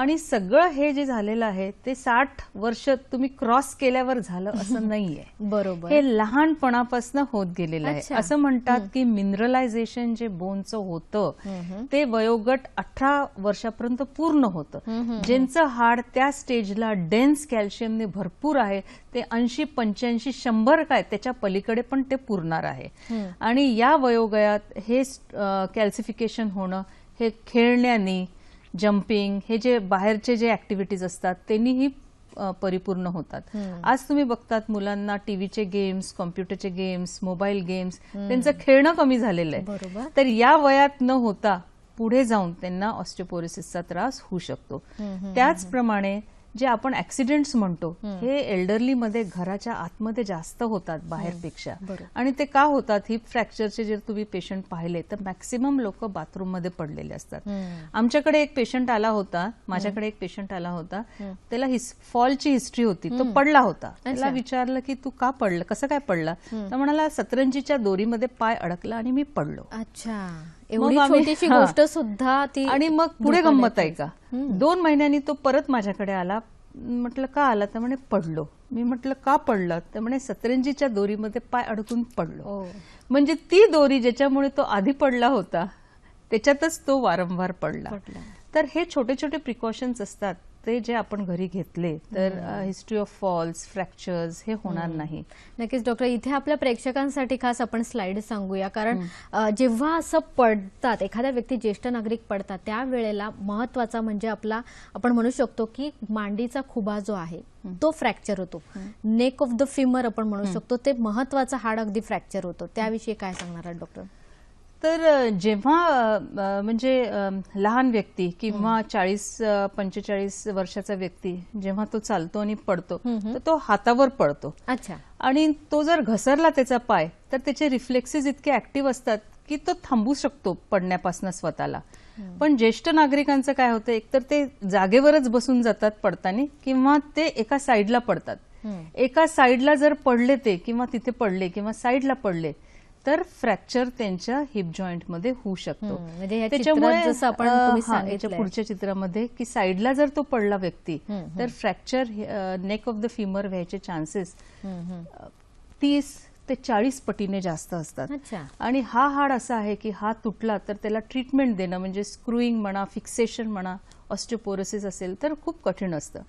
आणि सगळं हे जे झालेलं आहे ते साठ वर्ष तुम्ही क्रॉस केल्यावर झालं असं [LAUGHS] नाहीये बरोबर हे लहानपणापासून होत गेलेलं आहे असं म्हणतात की मिनरलायझेशन जे बोनचं होतं ते वयोगट अठरा वर्षापर्यंत पूर्ण होतं ज्यांचं हाड त्या स्टेजला डेन्स कॅल्शियमने भरपूर आहे ते ऐंशी पंच्याऐंशी शंभर काय त्याच्या पलीकडे पण ते पुरणार आहे आणि या वयोगयात हे कॅल्सिफिकेशन होणं हे खेळण्याने जम्पिंग हे जे बाहेरचे जे ऍक्टिव्हिटीज असतात त्यांनीही परिपूर्ण होतात आज तुम्ही बघतात मुलांना टीव्हीचे गेम्स कॉम्प्युटरचे गेम्स मोबाईल गेम्स त्यांचं खेळणं कमी झालेलं आहे तर या वयात न होता पुढे जाऊन त्यांना ऑस्टिओपोरिसिसचा त्रास होऊ शकतो त्याचप्रमाणे जे आपण ऍक्सिडेंट्स म्हणतो हे एल्डरली मध्ये घराच्या आतमध्ये जास्त होतात बाहेरपेक्षा आणि ते का होतात हिप फ्रॅक्चरचे जर तुम्ही पेशंट पाहिले तर मॅक्सिमम लोक बाथरूममध्ये पडलेले असतात आमच्याकडे एक पेशंट आला होता माझ्याकडे एक पेशंट आला होता त्याला फॉलची हिस्ट्री होती तो पडला होता त्याला विचारलं की तू का पडलं कसं काय पडला तर म्हणाला सतरंजीच्या दोरीमध्ये पाय अडकला आणि मी पडलो अच्छा गोष्ट सुद्धा ती आणि मग पुढे गंमत आहे का दोन महिन्यांनी तो परत माझ्याकडे आला म्हटलं का आला तर म्हणे पडलो मी म्हटलं का पडलं तर म्हणे सतरंजीच्या दोरीमध्ये पाय अडकून पडलो म्हणजे ती दोरी ज्याच्यामुळे तो आधी पडला होता त्याच्यातच तो वारंवार पडला तर हे छोटे छोटे प्रिकॉशन्स असतात ते जे आपण घरी घेतले तर हिस्ट्री ऑफ फॉल्स फ्रॅक्चर्स हे होणार नाही नक्कीच डॉक्टर इथे आपल्या प्रेक्षकांसाठी खास आपण स्लाइड सांगूया कारण जेव्हा असं पडतात एखाद्या व्यक्ती ज्येष्ठ नागरिक पडतात त्यावेळेला महत्वाचा म्हणजे आपला आपण म्हणू शकतो की मांडीचा खुबा जो आहे तो फ्रॅक्चर होतो नेक ऑफ द फिमर आपण म्हणू शकतो ते महत्वाचा हाड अगदी फ्रॅक्चर होतो त्याविषयी काय सांगणार आहात डॉक्टर तर जेव्हा म्हणजे लहान व्यक्ती किंवा चाळीस पंचेचाळीस वर्षाचा व्यक्ती जेव्हा तो चालतो आणि पडतो तर तो हातावर पडतो अच्छा आणि तो जर घसरला त्याचा पाय तर त्याचे रिफ्लेक्सेस इतके ऍक्टिव्ह असतात की तो थांबू शकतो पडण्यापासून स्वतःला पण ज्येष्ठ नागरिकांचं काय होतं एकतर ते जागेवरच बसून जातात पडताना किंवा ते एका साईडला पडतात एका साईडला जर पडले ते किंवा तिथे पडले किंवा साईडला पडले तर फ्रॅक्चर त्यांच्या हिप जॉईंटमध्ये होऊ शकतो म्हणजे त्याच्यामुळे जसं आपण पुढच्या चित्रामध्ये की साईडला जर तो पडला व्यक्ती तर fracture neck of the femur व्हायचे चान्सेस तीस ते चाळीस पटीने जास्त असतात आणि हा हाड असा आहे की हा तुटला तर त्याला ट्रीटमेंट देणं म्हणजे स्क्रूईंग म्हणा फिक्सेशन म्हणा ऑस्टिओपोरोसिस असेल तर खूप कठीण असतं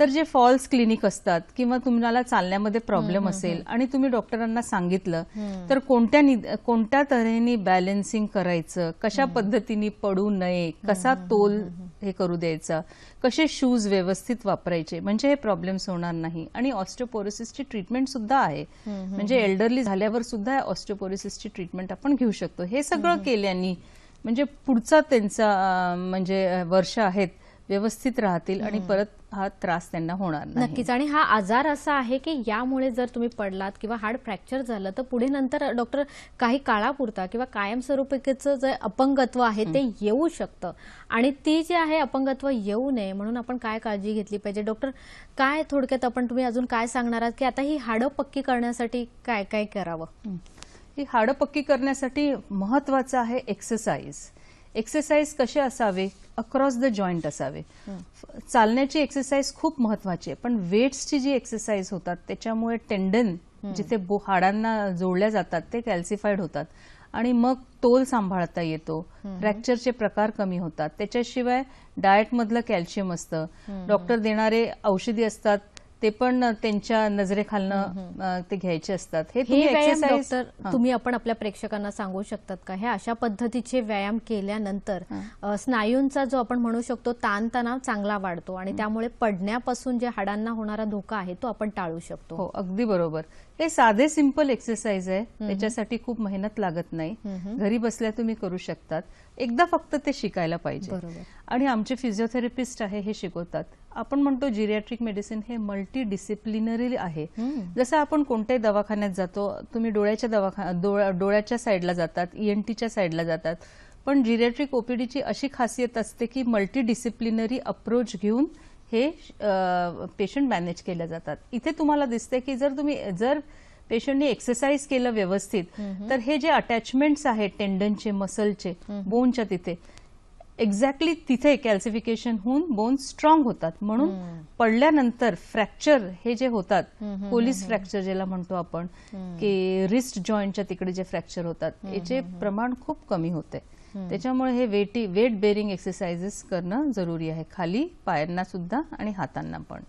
तर जे फॉल्स क्लिनिक असतात किंवा तुम्हाला चालण्यामध्ये प्रॉब्लेम असेल आणि तुम्ही डॉक्टरांना सांगितलं तर कोणत्या कोणत्या तऱ्हेने बॅलन्सिंग करायचं कशा पद्धतीने पडू नये कसा तोल हे करू द्यायचा कसे शूज व्यवस्थित वापरायचे म्हणजे हे प्रॉब्लेम्स होणार नाही आणि ऑस्टिओपोरोसिसची ट्रीटमेंट सुद्धा आहे म्हणजे एल्डरली झाल्यावर सुद्धा ऑस्टिओपोरोसिसची ट्रीटमेंट आपण घेऊ शकतो हे सगळं केल्याने म्हणजे पुढचा त्यांचा म्हणजे वर्ष आहेत व्यवस्थित राहतील आणि परत हा त्रास त्यांना होणार नक्कीच आणि हा आजार असा आहे की यामुळे जर तुम्ही पडलात किंवा हाड फ्रॅक्चर झालं तर पुढे नंतर डॉक्टर काही काळापुरता किंवा कायमस्वरूपीचं जे अपंगत्व आहे ते येऊ शकतं आणि ती जे आहे अपंगत्व येऊ नये म्हणून आपण काय काळजी घेतली पाहिजे डॉक्टर काय थोडक्यात आपण तुम्ही अजून काय सांगणार आहात की आता ही हाडं पक्की करण्यासाठी काय काय करावं ही हाडं पक्की करण्यासाठी महत्वाचं आहे एक्सरसाइज एक्सरसाइज कसे असावे अक्रॉस द जॉईंट असावे चालण्याची एक्सरसाइज खूप महत्वाची आहे पण वेट्सची जी एक्सरसाइज होतात त्याच्यामुळे टेंडन जिथे हाडांना जोडल्या जातात ते कॅल्सिफाईड होतात आणि मग तोल सांभाळता येतो फ्रॅक्चरचे प्रकार कमी होतात त्याच्याशिवाय डाएटमधलं कॅल्शियम असतं डॉक्टर देणारे औषधी असतात ते पण त्यांच्या नजरेखालनं ते घ्यायचे असतात हे तुम्ही आपण आपल्या प्रेक्षकांना सांगू शकतात का हे अशा पद्धतीचे व्यायाम केल्यानंतर स्नायूंचा जो आपण म्हणू शकतो ताणतणाव चांगला वाढतो आणि त्यामुळे पडण्यापासून जे हाडांना होणारा धोका आहे तो आपण टाळू शकतो हो अगदी बरोबर हे साधे सिंपल एक्सरसाइज आहे त्याच्यासाठी खूप मेहनत लागत नाही घरी बसल्या तुम्ही करू शकतात एकदा फक्त ते शिकायला पाहिजे आणि आमचे फिजिओथेरपिस्ट आहे हे शिकवतात आपण म्हणतो जिरियाट्रिक मेडिसिन हे मल्टी डिसिप्लिनरी आहे जसं आपण कोणत्याही दवाखान्यात जातो तुम्ही डोळ्याच्या दवाखा डोळ्याच्या साईडला जातात ईएनटीच्या e साईडला जातात पण जिरियाट्रिक ओपीडीची अशी खासियत असते की मल्टी डिसिप्लिनरी अप्रोच घेऊन हे पेशंट मॅनेज केले जातात इथे तुम्हाला दिसते की जर तुम्ही जर पेशंटने एक्सरसाइज केलं व्यवस्थित तर हे जे अटॅचमेंट्स आहेत टेंडनचे मसलचे बोनच्या तिथे एक्झॅक्टली तिथे कॅल्सिफिकेशन होऊन बोन स्ट्रॉंग होतात म्हणून पडल्यानंतर फ्रॅक्चर हे जे होतात पोलीस फ्रॅक्चर ज्याला म्हणतो आपण की रिस्ट जॉईंटच्या तिकडे जे फ्रॅक्चर होतात याचे प्रमाण खूप कमी होते त्याच्यामुळे हे वेटी वेट बेरिंग एक्सरसाइजेस करणं जरुरी आहे खाली पायांना सुद्धा आणि हातांना पण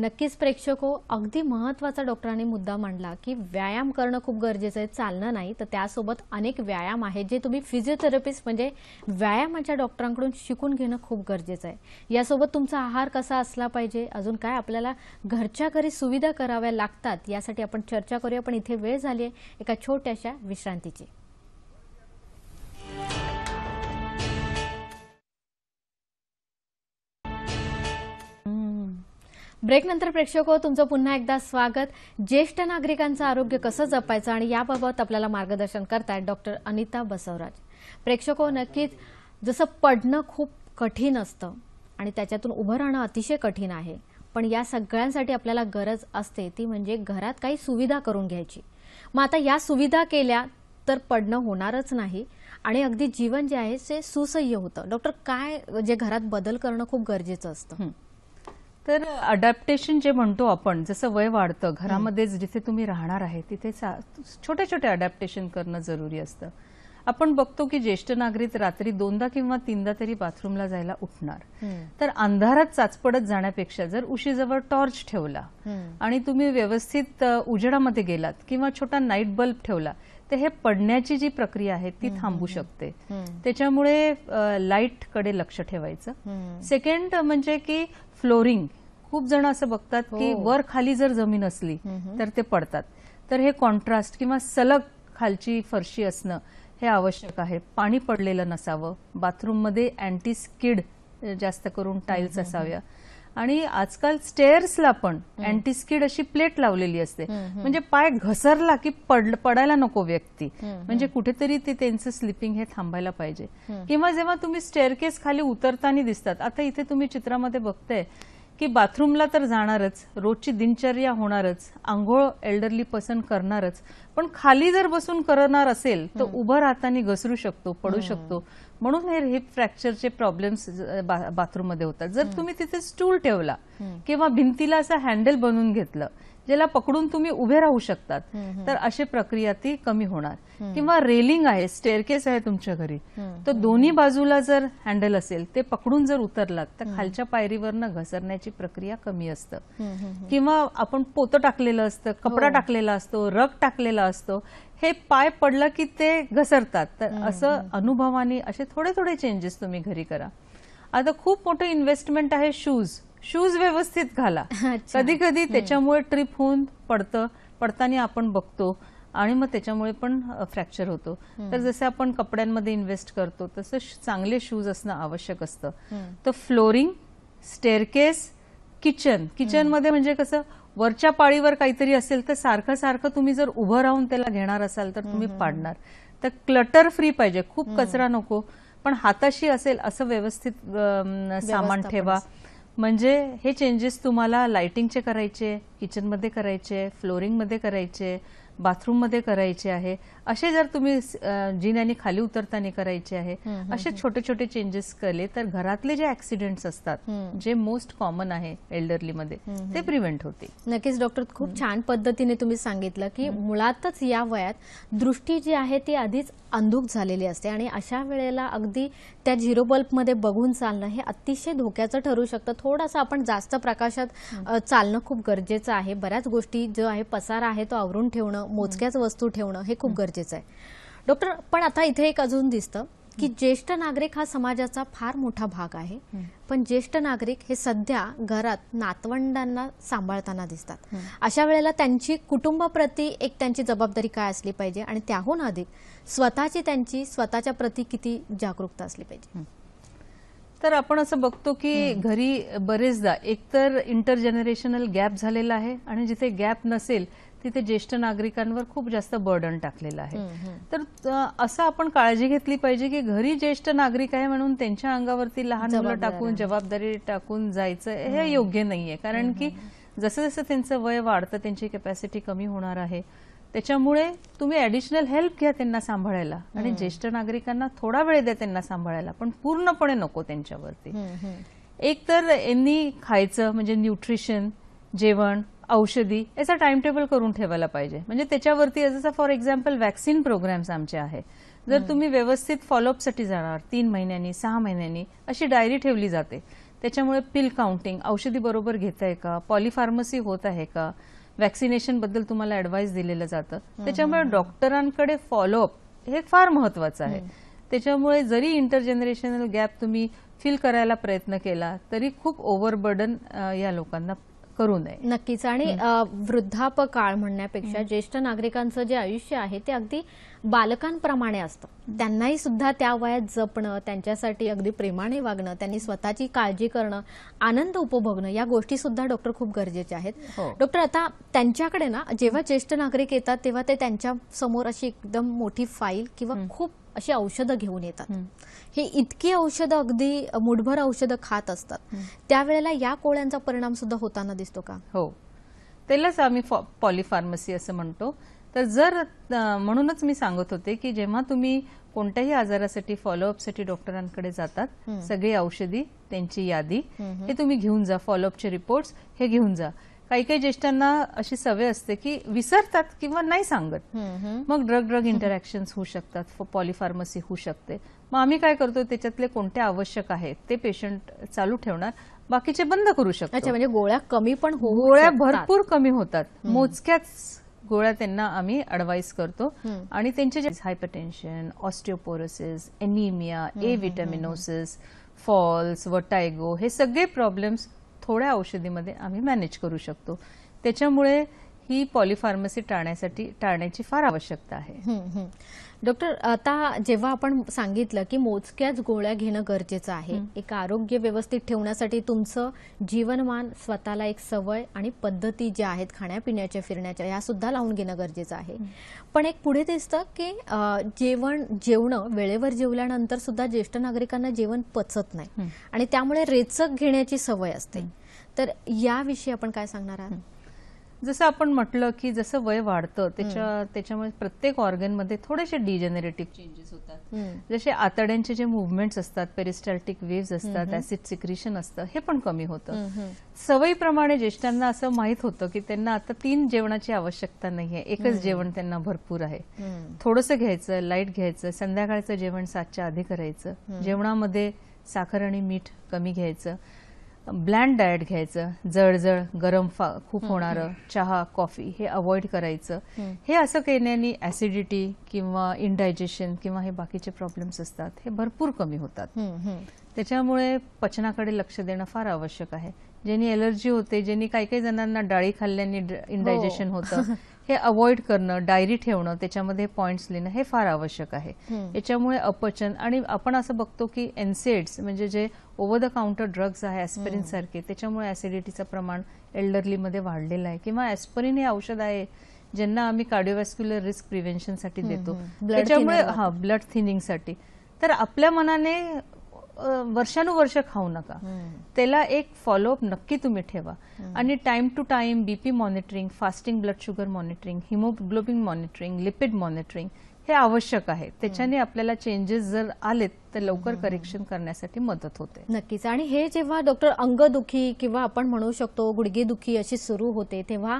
नक्कीच प्रेक्षको अगदी महत्त्वाचा डॉक्टरांनी मुद्दा मांडला की व्यायाम करणं खूप गरजेचं आहे चालणं नाही तर त्यासोबत अनेक व्यायाम आहेत जे तुम्ही फिजिओथेरपिस्ट म्हणजे व्यायामाच्या डॉक्टरांकडून शिकून घेणं खूप गरजेचं आहे यासोबत तुमचा आहार कसा असला पाहिजे अजून काय आपल्याला घरच्या घरी सुविधा कराव्या लागतात यासाठी आपण चर्चा करूया पण इथे वेळ झाली आहे एका छोट्याशा विश्रांतीची नंतर प्रेक्षक हो, तुमचं पुन्हा एकदा स्वागत ज्येष्ठ नागरिकांचं आरोग्य कसं जपायचं आणि याबाबत आपल्याला मार्गदर्शन करतायत डॉक्टर अनिता बसवराज प्रेक्षक हो, नक्कीच जसं पडणं खूप कठीण असतं आणि त्याच्यातून उभं राहणं अतिशय कठीण आहे पण या सगळ्यांसाठी आपल्याला गरज असते ती म्हणजे घरात काही सुविधा करून घ्यायची मग आता या सुविधा केल्या तर पडणं होणारच नाही आणि अगदी जीवन जे आहे ते सुसह्य होतं डॉक्टर काय जे घरात बदल करणं खूप गरजेचं असतं तर अडॅप्टेशन जे म्हणतो आपण जसं वय वाढतं घरामध्येच जिथे तुम्ही राहणार आहे तिथे छोटे छोटे अडॅप्टेशन करणं जरुरी असतं आपण बघतो की ज्येष्ठ नागरिक रात्री दोनदा किंवा तीनदा तरी बाथरूमला जायला उठणार तर अंधारात चाचपडत जाण्यापेक्षा जर उशीजवळ टॉर्च ठेवला आणि तुम्ही व्यवस्थित उजेडामध्ये गेलात किंवा छोटा नाईट बल्ब ठेवला तर हे पडण्याची जी प्रक्रिया आहे ती थांबू शकते त्याच्यामुळे लाईटकडे लक्ष ठेवायचं सेकंड म्हणजे की फ्लोरिंग खूप जण असं बघतात की हो. वर खाली जर जमीन असली तर ते पडतात तर हे कॉन्ट्रास्ट किंवा सलग खालची फरशी असणं हे आवश्यक आहे पाणी पडलेलं नसावं बाथरूममध्ये अँटी स्किड जास्त करून टाईल्स असाव्या आणि आजकाल स्टेअर्सला पण अँटीस्किड अशी प्लेट लावलेली असते म्हणजे पाय घसरला की पडायला नको व्यक्ती म्हणजे कुठेतरी ते त्यांचं स्लिपिंग हे थांबायला पाहिजे किंवा जेव्हा तुम्ही स्टेअरकेस खाली उतरताना दिसतात आता इथे तुम्ही चित्रामध्ये बघताय की बाथरूमला तर जाणारच रोजची दिनचर्या होणारच आंघोळ एल्डरली पर्सन करणारच पण खाली जर बसून करणार असेल तर उभं राहताना घसरू शकतो पडू शकतो म्हणून हे हिप फ्रॅक्चरचे प्रॉब्लेम्स बाथरूममध्ये होतात जर तुम्ही तिथे स्टूल ठेवला किंवा भिंतीला असं हँडल बनवून घेतलं ज्याला पकडून तुम्ही उभे राहू शकतात तर अशी प्रक्रिया ती कमी होणार किंवा रेलिंग आहे स्टेअरकेस आहे तुमच्या घरी तर दोन्ही बाजूला जर हँडल असेल ते पकडून जर उतरलात तर खालच्या पायरीवरनं घसरण्याची प्रक्रिया कमी असतं किंवा आपण पोतं टाकलेलं असतं कपडा हो. टाकलेला असतो रग टाकलेला असतो हे पाय पडलं की ते घसरतात तर असं अनुभवाने असे थोडे थोडे चेंजेस तुम्ही घरी करा आता खूप मोठं इन्व्हेस्टमेंट आहे शूज शूज व्यवस्थित घाला कधी कधी त्याच्यामुळे ट्रिप होऊन पडतं पडताना आपण बघतो आणि मग त्याच्यामुळे पण फ्रॅक्चर होतो तर जसे आपण कपड्यांमध्ये इन्व्हेस्ट करतो तसं चांगले शूज असणं आवश्यक असतं तर फ्लोरिंग स्टेअरकेस किचन किचनमध्ये म्हणजे कसं वरच्या पाळीवर काहीतरी असेल तर सारखं सारखं तुम्ही जर उभं राहून त्याला घेणार असाल तर तुम्ही पाडणार तर क्लटर फ्री पाहिजे खूप कचरा नको पण हाताशी असेल असं व्यवस्थित सामान ठेवा म्हणजे हे चेंजेस तुम्हाला लाइटिंगचे करायचे किचनमध्ये करायचे फ्लोरिंगमध्ये करायचे बाथरूममध्ये करायचे आहे असे जर तुम्ही जिन्याने खाली उतरताना करायचे आहे असे छोटे छोटे चेंजेस केले तर घरातले जे ऍक्सिडेंट्स असतात जे मोस्ट कॉमन आहे मध्ये ते प्रिव्हेंट होते नक्कीच डॉक्टर खूप छान पद्धतीने तुम्ही सांगितलं की मुळातच या वयात दृष्टी जी आहे ती आधीच अंधूक झालेली असते आणि अशा वेळेला अगदी त्या झिरो बल्ब मध्ये बघून चालणं हे अतिशय धोक्याचं ठरू शकतं थोडासा आपण जास्त प्रकाशात चालणं खूप गरजेचं आहे बऱ्याच गोष्टी जो आहे पसारा आहे तो आवरून ठेवणं मोजक्याच वस्तू ठेवणं हे खूप गरजेचं गरजेचं आहे डॉक्टर पण आता इथे एक अजून दिसतं की ज्येष्ठ नागरिक हा समाजाचा फार मोठा भाग आहे पण ज्येष्ठ नागरिक हे सध्या घरात नातवंडांना सांभाळताना दिसतात अशा वेळेला त्यांची कुटुंबाप्रती एक त्यांची जबाबदारी काय असली पाहिजे आणि त्याहून अधिक स्वतःची त्यांची स्वतःच्या प्रती किती जागरूकता असली पाहिजे तर आपण असं बघतो की घरी बरेचदा एकतर इंटरजनरेशनल गॅप झालेला आहे आणि जिथे गॅप नसेल तिथे ज्येष्ठ नागरिकांवर खूप जास्त बर्डन टाकलेलं आहे तर असं आपण काळजी घेतली पाहिजे की घरी ज्येष्ठ नागरिक आहे म्हणून त्यांच्या अंगावरती लहान मुलं टाकून जबाबदारी टाकून जायचं हे योग्य नाहीये कारण की जसं जसं त्यांचं वय वाढतं त्यांची कॅपॅसिटी कमी होणार आहे त्याच्यामुळे तुम्ही ऍडिशनल हेल्प घ्या त्यांना सांभाळायला आणि ज्येष्ठ नागरिकांना थोडा वेळ द्या त्यांना सांभाळायला पण पूर्णपणे नको त्यांच्यावरती एक तर यांनी खायचं म्हणजे न्यूट्रिशन जेवण औषधी याचा टाइम टेबल करून ठेवायला पाहिजे म्हणजे त्याच्यावरती जसं फॉर एक्झाम्पल व्हॅक्सिन प्रोग्राम्स आमचे आहे जर तुम्ही व्यवस्थित फॉलोअपसाठी जाणार तीन महिन्यांनी सहा महिन्यांनी अशी डायरी ठेवली जाते त्याच्यामुळे पिल काउंटिंग औषधी बरोबर घेत आहे का पॉलिफार्मसी होत आहे का व्हॅक्सिनेशन बद्दल तुम्हाला ऍडवाइस दिलेलं जातं त्याच्यामुळे डॉक्टरांकडे फॉलोअप हे फार महत्वाचं आहे त्याच्यामुळे जरी जनरेशनल गॅप तुम्ही फिल करायला प्रयत्न केला तरी खूप ओव्हरबर्डन या लोकांना करू नये नक्कीच आणि वृद्धाप काळ म्हणण्यापेक्षा ज्येष्ठ नागरिकांचं जे आयुष्य आहे ते अगदी बालकांप्रमाणे असतं त्यांनाही सुद्धा त्या वयात जपणं त्यांच्यासाठी अगदी प्रेमाने वागणं त्यांनी स्वतःची काळजी करणं आनंद उपभोगणं या गोष्टी सुद्धा डॉक्टर खूप गरजेच्या आहेत हो. डॉक्टर आता त्यांच्याकडे ना जेव्हा ज्येष्ठ नागरिक येतात तेव्हा ते त्यांच्या समोर अशी एकदम मोठी फाईल किंवा खूप अशी औषधं घेऊन येतात हे इतकी औषधं अगदी मुठभर औषधं खात असतात त्यावेळेला या कोळ्यांचा परिणाम सुद्धा होताना दिसतो का हो त्यालाच आम्ही पॉलिफार्मसी असं म्हणतो तर जर म्हणूनच मी सांगत होते की जेव्हा तुम्ही कोणत्याही आजारासाठी फॉलोअपसाठी डॉक्टरांकडे जातात सगळी औषधी त्यांची यादी हे तुम्ही घेऊन जा फॉलोअपचे रिपोर्ट्स हे घेऊन जा काही काही ज्येष्ठांना अशी सवय असते की विसरतात किंवा नाही सांगत मग ड्रग ड्रग इंटरॅक्शन होऊ शकतात पॉलिफार्मसी होऊ शकते मग आम्ही काय करतो त्याच्यातले कोणते आवश्यक आहेत ते पेशंट चालू ठेवणार बाकीचे बंद करू शकतो अच्छा म्हणजे गोळ्या कमी पण गोळ्या भरपूर कमी होतात मोजक्याच गोळ्या त्यांना आम्ही अडवाईस करतो आणि त्यांचे जे hypertension osteoporosis anaemia avitaminosis falls vertigo हे सगळे प्रॉब्लेम्स थोड्या औषधीमध्ये आम्ही मॅनेज करू शकतो त्याच्यामुळे ही पॉलिफार्मसी टाळण्यासाठी टाळण्याची फार आवश्यकता आहे डॉक्टर आता जेव्हा आपण सांगितलं की मोजक्याच गोळ्या घेणं गरजेचं आहे एक आरोग्य व्यवस्थित ठेवण्यासाठी तुमचं जीवनमान स्वतःला एक सवय आणि पद्धती ज्या आहेत खाण्यापिण्याच्या फिरण्याच्या या सुद्धा लावून घेणं गरजेचं आहे पण एक पुढे दिसतं की जेवण जेवण वेळेवर जेवल्यानंतर सुद्धा ज्येष्ठ नागरिकांना जेवण पचत नाही आणि त्यामुळे रेचक घेण्याची सवय असते तर याविषयी आपण काय सांगणार आहात जसं आपण म्हटलं की जसं वय वाढतं त्याच्या त्याच्यामुळे प्रत्येक ऑर्गनमध्ये थोडेसे डिजेनरेटिव्ह चेंजेस होतात जसे आतड्यांचे जे मुवमेंट्स असतात पेरिस्टॅल्टिक वेव्ह असतात ऍसिड सिक्रिशन असतं हे पण कमी होतं सवयीप्रमाणे ज्येष्ठांना असं माहीत होतं की त्यांना आता तीन जेवणाची आवश्यकता नाहीये एकच जेवण त्यांना भरपूर आहे थोडंसं घ्यायचं लाईट घ्यायचं संध्याकाळचं जेवण सातच्या आधी करायचं जेवणामध्ये साखर आणि मीठ कमी घ्यायचं ब्लँड डाएट घ्यायचं जळजळ गरम फा खूप होणारं चहा कॉफी हे अवॉइड करायचं हे असं केल्याने ऍसिडिटी किंवा इनडायजेशन किंवा हे बाकीचे प्रॉब्लेम्स असतात हे भरपूर कमी होतात त्याच्यामुळे पचनाकडे लक्ष देणं फार आवश्यक आहे ज्यांनी एलर्जी होते ज्यांनी काही काही जणांना डाळी खाल्ल्याने हो. इनडायजेशन होतं [LAUGHS] हे अवॉइड करणं डायरी ठेवणं त्याच्यामध्ये पॉइंट्स लिहिणं हे फार आवश्यक आहे याच्यामुळे अपचन आणि आपण असं बघतो की एनसेड्स म्हणजे जे ओव्हर द काउंटर ड्रग्ज आहे एस्पिरिन सारखे त्याच्यामुळे ऍसिडिटीचं प्रमाण एल्डरलीमध्ये वाढलेलं आहे किंवा एस्पिरिन हे औषध आहे ज्यांना आम्ही कार्डिओवॅस्क्युलर रिस्क प्रिव्हेन्शनसाठी देतो त्याच्यामुळे हा ब्लड थिनिंगसाठी तर आपल्या मनाने वर्षानुवर्ष खाऊ नका त्याला एक फॉलोअप नक्की तुम्ही ठेवा आणि time to time BP monitoring fasting blood sugar monitoring haemoglobin monitoring lipid monitoring हे आवश्यक आहे त्याच्याने आपल्याला चेंजेस जर आलेत तर लवकर करेक्शन करण्यासाठी मदत होते नक्कीच आणि हे जेव्हा डॉक्टर अंगदुखी किंवा आपण म्हणू शकतो गुडघेदुखी अशी सुरू होते तेव्हा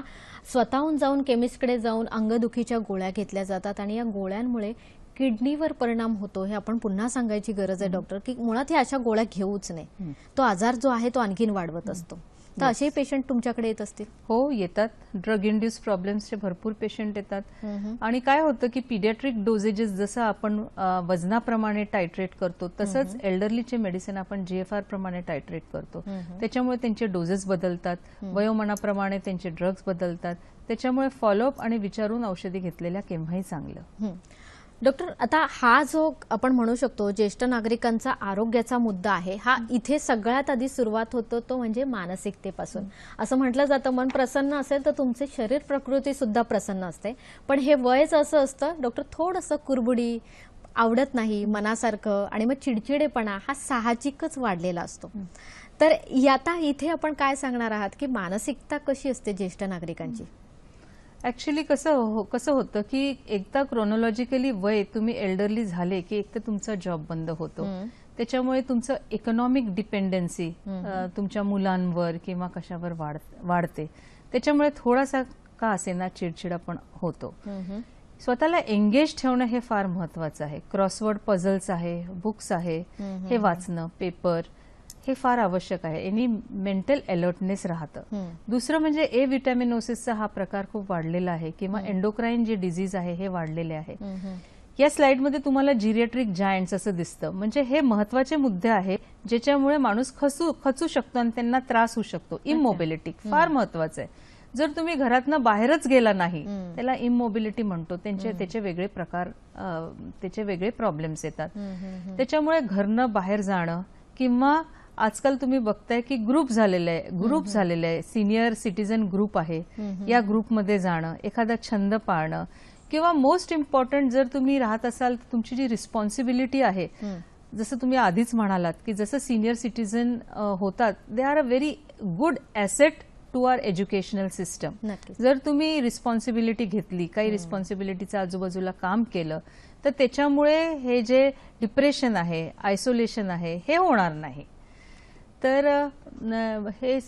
स्वतःहून जाऊन केमिस्टकडे जाऊन अंगदुखीच्या गोळ्या घेतल्या जातात आणि या गोळ्यांमुळे किडनीवर परिणाम होतो हे आपण पुन्हा सांगायची गरज आहे डॉक्टर की मुळात ह्या अशा गोळ्या घेऊच नाही तो आजार जो आहे तो आणखीन वाढवत असतो तर असेही पेशंट तुमच्याकडे येत असतील हो येतात ड्रग इंड्युस प्रॉब्लेम्सचे भरपूर पेशंट येतात आणि काय होतं की पिडियाट्रिक डोसेजेस जसं आपण वजनाप्रमाणे टायट्रेट करतो तसंच एल्डरलीचे मेडिसिन आपण जीएफआर प्रमाणे टायट्रेट करतो त्याच्यामुळे त्यांचे डोजेस बदलतात वयोमनाप्रमाणे त्यांचे ड्रग्ज बदलतात त्याच्यामुळे फॉलोअप आणि विचारून औषधी घेतलेल्या केव्हाही चांगलं डॉक्टर आता हा जो आपण म्हणू शकतो ज्येष्ठ नागरिकांचा आरोग्याचा मुद्दा आहे हा इथे सगळ्यात आधी सुरुवात होतो तो म्हणजे मानसिकतेपासून असं म्हटलं जातं मन प्रसन्न असेल तर तुमचे शरीर प्रकृती सुद्धा प्रसन्न असते पण हे वयच असं असतं डॉक्टर थोडंसं कुरबुडी आवडत नाही मनासारखं आणि मग चिडचिडेपणा हा साहजिकच वाढलेला असतो तर आता इथे आपण काय सांगणार आहात की मानसिकता कशी असते ज्येष्ठ नागरिकांची ऍक्च्युली कसं हो-, हो कसं होतं की एकदा क्रोनॉलॉजिकली वय तुम्ही एल्डरली झाले की एक तर तुमचा जॉब बंद होतो त्याच्यामुळे तुमचं इकॉनॉमिक डिपेंडन्सी तुमच्या मुलांवर किंवा कशावर वाढते त्याच्यामुळे थोडासा का असेना चिडचिडा पण होतो स्वतःला एंगेज ठेवणं हे फार महत्वाचं आहे क्रॉसवर्ड पझल्स आहे बुक्स आहे हे वाचणं पेपर हे फार आवश्यक आहे एनी मेंटल अलर्टनेस राहतं दुसरं म्हणजे ए व्हिटॅमिनोसिसचा हा प्रकार खूप वाढलेला आहे किंवा एन्डोक्राईन जे डिझीज आहे हे वाढलेले आहे या स्लाइडमध्ये तुम्हाला जिरिएट्रिक जायंट्स असं दिसतं म्हणजे हे महत्वाचे मुद्दे आहे ज्याच्यामुळे माणूस खसू खचू शकतो आणि त्यांना त्रास होऊ शकतो इमोबिलिटी फार महत्वाचं आहे जर तुम्ही घरातनं बाहेरच गेला नाही त्याला इमोबिलिटी म्हणतो त्यांचे त्याचे वेगळे प्रकार त्याचे वेगळे प्रॉब्लेम्स येतात त्याच्यामुळे घरनं बाहेर जाणं किंवा आजकाल तुम्ही बघताय की ग्रुप झालेला आहे ग्रुप झालेला आहे सिनियर सिटीजन ग्रुप आहे या ग्रुपमध्ये जाणं एखादा छंद पाळणं किंवा मोस्ट इम्पॉर्टंट जर तुम्ही राहत असाल तर तुमची जी रिस्पॉन्सिबिलिटी आहे जसं तुम्ही आधीच म्हणालात की जसं सिनियर सिटीजन होतात they are a very good asset to our educational system जर तुम्ही रिस्पॉन्सिबिलिटी घेतली काही रिस्पॉन्सिबिलिटीचं आजूबाजूला काम केलं तर त्याच्यामुळे हे जे डिप्रेशन आहे आयसोलेशन आहे हे होणार नाही तर हे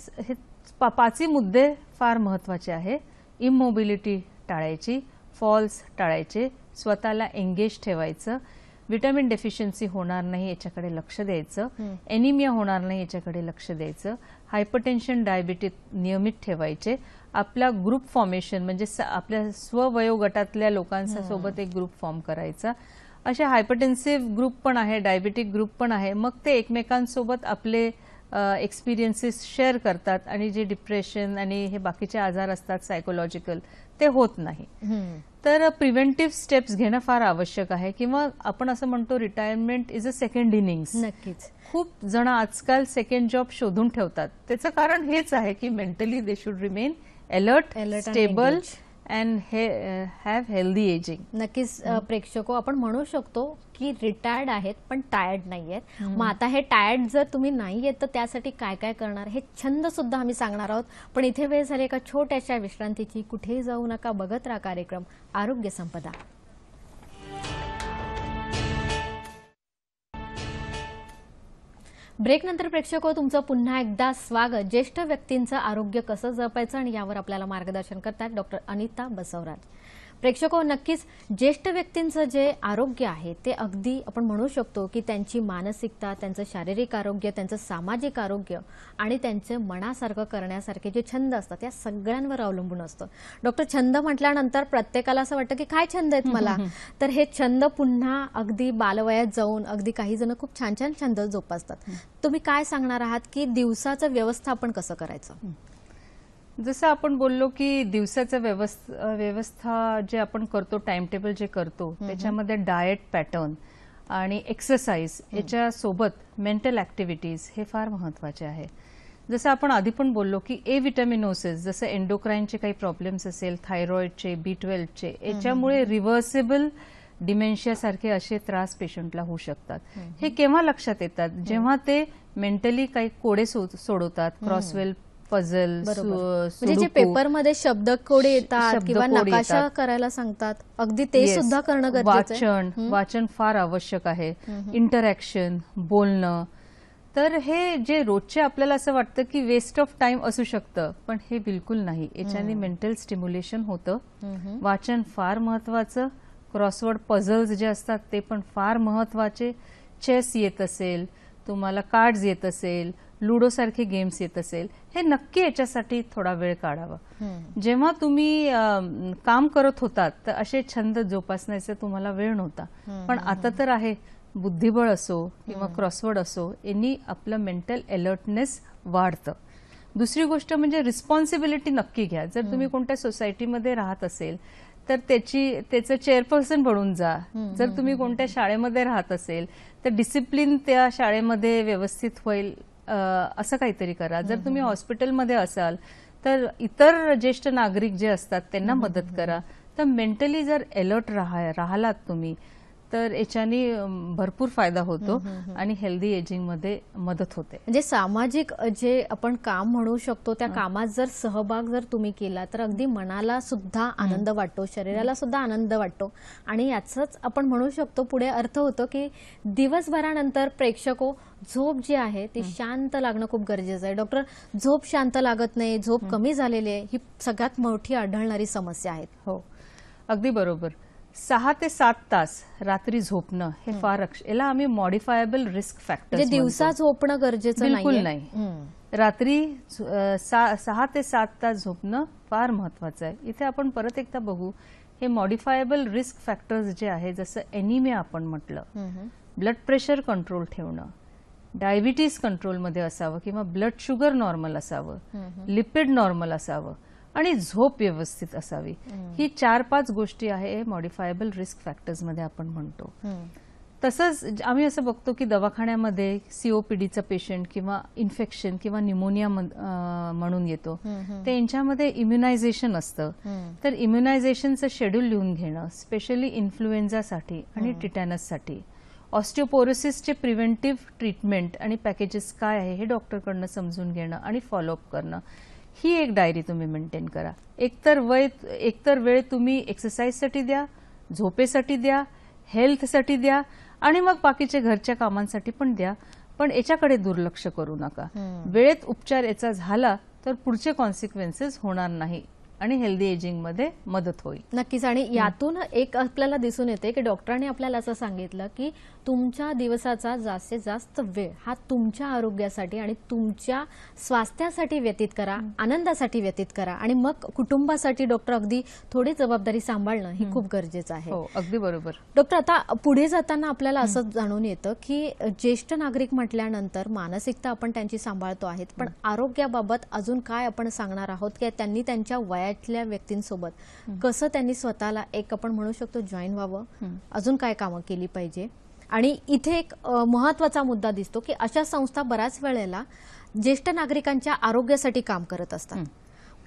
पाचही मुद्दे फार महत्वाचे आहे इमोबिलिटी टाळायची फॉल्स टाळायचे स्वतःला एंगेज ठेवायचं विटॅमिन डेफिशियन्सी होणार नाही याच्याकडे लक्ष द्यायचं एनिमिया होणार नाही याच्याकडे लक्ष द्यायचं हायपरटेन्शन डायबिटीज नियमित ठेवायचे आपला ग्रुप फॉर्मेशन म्हणजे आपल्या स्ववयोगटातल्या लोकांच्या एक ग्रुप फॉर्म करायचा असे हायपरटेन्सिव्ह ग्रुप पण आहे डायबेटिक ग्रुप पण आहे मग ते एकमेकांसोबत आपले एक्सपिरियन्सेस शेअर करतात आणि जे डिप्रेशन आणि हे बाकीचे आजार असतात सायकोलॉजिकल ते होत नाही तर प्रिव्हेंटिव्ह स्टेप्स घेणं फार आवश्यक आहे किंवा आपण असं म्हणतो retirement is a second inning नक्कीच खूप जण आजकाल सेकंड जॉब शोधून ठेवतात त्याचं कारण हेच आहे की mentally they should remain alert stable and have healthy ageing नक्कीच प्रेक्षको आपण म्हणू शकतो की रिटायर्ड आहेत पण टायर्ड नाही आहेत मग आता हे टायर्ड जर तुम्ही नाही आहेत तर त्यासाठी काय काय करणार हे छंद सुद्धा आम्ही सांगणार आहोत पण इथे वेळ झाली एका छोट्याशा विश्रांतीची कुठेही जाऊ नका बघत राहा कार्यक्रम आरोग्य संपदा ब्रेकनंतर प्रेक्षक तुमचं पुन्हा एकदा स्वागत ज्येष्ठ व्यक्तींचं आरोग्य कसं जपायचं आणि यावर आपल्याला मार्गदर्शन करतात डॉक्टर अनिता बसवराज प्रेक्षको नक्कीच ज्येष्ठ व्यक्तींचं जे आरोग्य आहे ते अगदी आपण म्हणू शकतो की त्यांची मानसिकता त्यांचं शारीरिक आरोग्य त्यांचं सामाजिक आरोग्य आणि त्यांचं मनासारखं करण्यासारखे जे छंद असतात या सगळ्यांवर अवलंबून असतं डॉक्टर छंद म्हटल्यानंतर प्रत्येकाला असं वाटतं की काय छंद आहेत मला तर हे छंद पुन्हा अगदी बालवयात जाऊन अगदी काही जण खूप छान छान छंद जोपासतात तुम्ही काय सांगणार आहात की दिवसाचं व्यवस्थापन कसं करायचं जसं आपण बोललो की दिवसाचं व्यवस्था व्यवस्था जे आपण करतो टाइम टेबल जे करतो त्याच्यामध्ये डाएट पॅटर्न आणि एक्सरसाइज याच्या सोबत मेंटल ऍक्टिव्हिटीज हे फार महत्वाचे आहे जसं आपण आधी पण बोललो की ए विटॅमिनोसेस जसं एन्डोक्राईनचे काही प्रॉब्लेम्स असेल थायरॉइडचे बी ट्वेल्वचे याच्यामुळे रिव्हर्सेबल डिमेन्शियासारखे असे त्रास पेशंटला होऊ शकतात हे केव्हा लक्षात येतात जेव्हा ते मेंटली काही कोडे सोडवतात क्रॉसवेल पझल म्हणजे जे पेपरमध्ये शब्द कोडे येतात किंवा नकाशा करायला सांगतात अगदी ते सुद्धा करणं वाचन वाचन फार आवश्यक आहे इंटरॅक्शन बोलणं तर हे जे रोजचे आपल्याला असं वाटतं की वेस्ट ऑफ टाइम असू शकतं पण हे बिलकुल नाही याच्याने मेंटल स्टिम्युलेशन होतं वाचन फार महत्वाचं क्रॉसवर्ड पझल्स जे असतात ते पण फार महत्वाचे चेस येत असेल तुम्हाला कार्ड्स येत असेल लुडोसारखे गेम्स येत असेल हे नक्की याच्यासाठी थोडा वेळ काढावा जेव्हा तुम्ही काम करत होतात तर असे छंद जोपासण्याचा तुम्हाला वेळ नव्हता पण आता तर आहे बुद्धिबळ असो किंवा क्रॉसवर्ड असो यांनी आपलं मेंटल अलर्टनेस वाढतं दुसरी गोष्ट म्हणजे रिस्पॉन्सिबिलिटी नक्की घ्या जर तुम्ही कोणत्या सोसायटीमध्ये राहत असेल तर त्याची त्याचं चेअरपर्सन बनून जा जर तुम्ही कोणत्या शाळेमध्ये राहत असेल तर डिसिप्लिन त्या शाळेमध्ये व्यवस्थित होईल असं काहीतरी करा जर तुम्ही हॉस्पिटलमध्ये असाल तर इतर ज्येष्ठ नागरिक जे असतात त्यांना मदत करा तर मेंटली जर अलर्ट राहा राहलात तुम्ही तर याच्याने भरपूर फायदा होतो आणि हेल्दी एजिंग मध्ये मदत होते म्हणजे सामाजिक जे आपण काम म्हणू शकतो त्या कामात जर सहभाग जर तुम्ही केला तर अगदी मनाला सुद्धा आनंद वाटतो शरीराला सुद्धा आनंद वाटतो आणि याचाच आपण म्हणू शकतो पुढे अर्थ होतो की दिवसभरानंतर प्रेक्षको झोप जी आहे ती शांत लागणं खूप गरजेचं आहे डॉक्टर झोप शांत लागत नाही झोप कमी झालेली आहे ही सगळ्यात मोठी आढळणारी समस्या आहे हो अगदी बरोबर सहा ते सात तास रात्री झोपणं हे फार याला आम्ही मॉडिफायबल रिस्क फॅक्टर म्हणजे दिवसा झोपणं गरजेचं बिलकुल नाही रात्री सहा ते सात तास झोपणं फार महत्वाचं आहे इथे आपण परत एकदा बघू हे मॉडिफायबल रिस्क फॅक्टर्स जे आहे जसं एनिमिया आपण म्हटलं ब्लड प्रेशर कंट्रोल ठेवणं डायबिटीज कंट्रोलमध्ये असावं किंवा ब्लड शुगर नॉर्मल असावं लिपिड नॉर्मल असावं आणि झोप व्यवस्थित असावी ही चार पाच गोष्टी आहे मॉडिफायबल रिस्क फॅक्टर्स मध्ये आपण म्हणतो तसंच आम्ही असं बघतो की दवाखान्यामध्ये सीओपीडीचा पेशंट किंवा इन्फेक्शन किंवा निमोनिया म्हणून येतो ते यांच्यामध्ये इम्युनायझेशन असतं तर इम्युनायझेशनचं शेड्यूल लिहून घेणं स्पेशली इन्फ्लुएन्झासाठी आणि टिटॅनससाठी ऑस्टिओपोरोसिसचे प्रिव्हेंटिव्ह ट्रीटमेंट आणि पॅकेजेस काय आहे हे डॉक्टरकडनं समजून घेणं आणि फॉलोअप करणं ही एक डायरी तुम्ही मेंटेन करा एकतर वय एकतर वेळ तुम्ही एक्सरसाइजसाठी द्या झोपेसाठी द्या हेल्थसाठी द्या आणि मग बाकीचे घरच्या कामांसाठी पण द्या पण याच्याकडे दुर्लक्ष करू नका वेळेत उपचार याचा झाला तर पुढचे कॉन्सिक्वेन्सेस होणार नाही आणि हेल्दी एजिंग मध्ये मदत होईल नक्कीच आणि यातून एक आपल्याला दिसून येते की डॉक्टरांनी आपल्याला असं सांगितलं की तुमच्या दिवसाचा जास्तीत जास्त वेळ हा तुमच्या आरोग्यासाठी आणि तुमच्या स्वास्थ्यासाठी व्यतीत करा आनंदासाठी व्यतीत करा आणि मग कुटुंबासाठी डॉक्टर अगदी थोडी जबाबदारी सांभाळणं ही खूप गरजेचं आहे हो, अगदी बरोबर डॉक्टर आता पुढे जाताना आपल्याला असं जाणून येतं की ज्येष्ठ नागरिक म्हटल्यानंतर मानसिकता आपण त्यांची सांभाळतो आहेत पण आरोग्याबाबत अजून काय आपण सांगणार आहोत की त्यांनी त्यांच्या वयातल्या व्यक्तींसोबत कसं त्यांनी स्वतःला एक आपण म्हणू शकतो जॉईन व्हावं अजून काय कामं केली पाहिजे आणि इथे एक महत्वाचा मुद्दा दिसतो की अशा संस्था बऱ्याच वेळेला ज्येष्ठ नागरिकांच्या आरोग्यासाठी काम करत असतात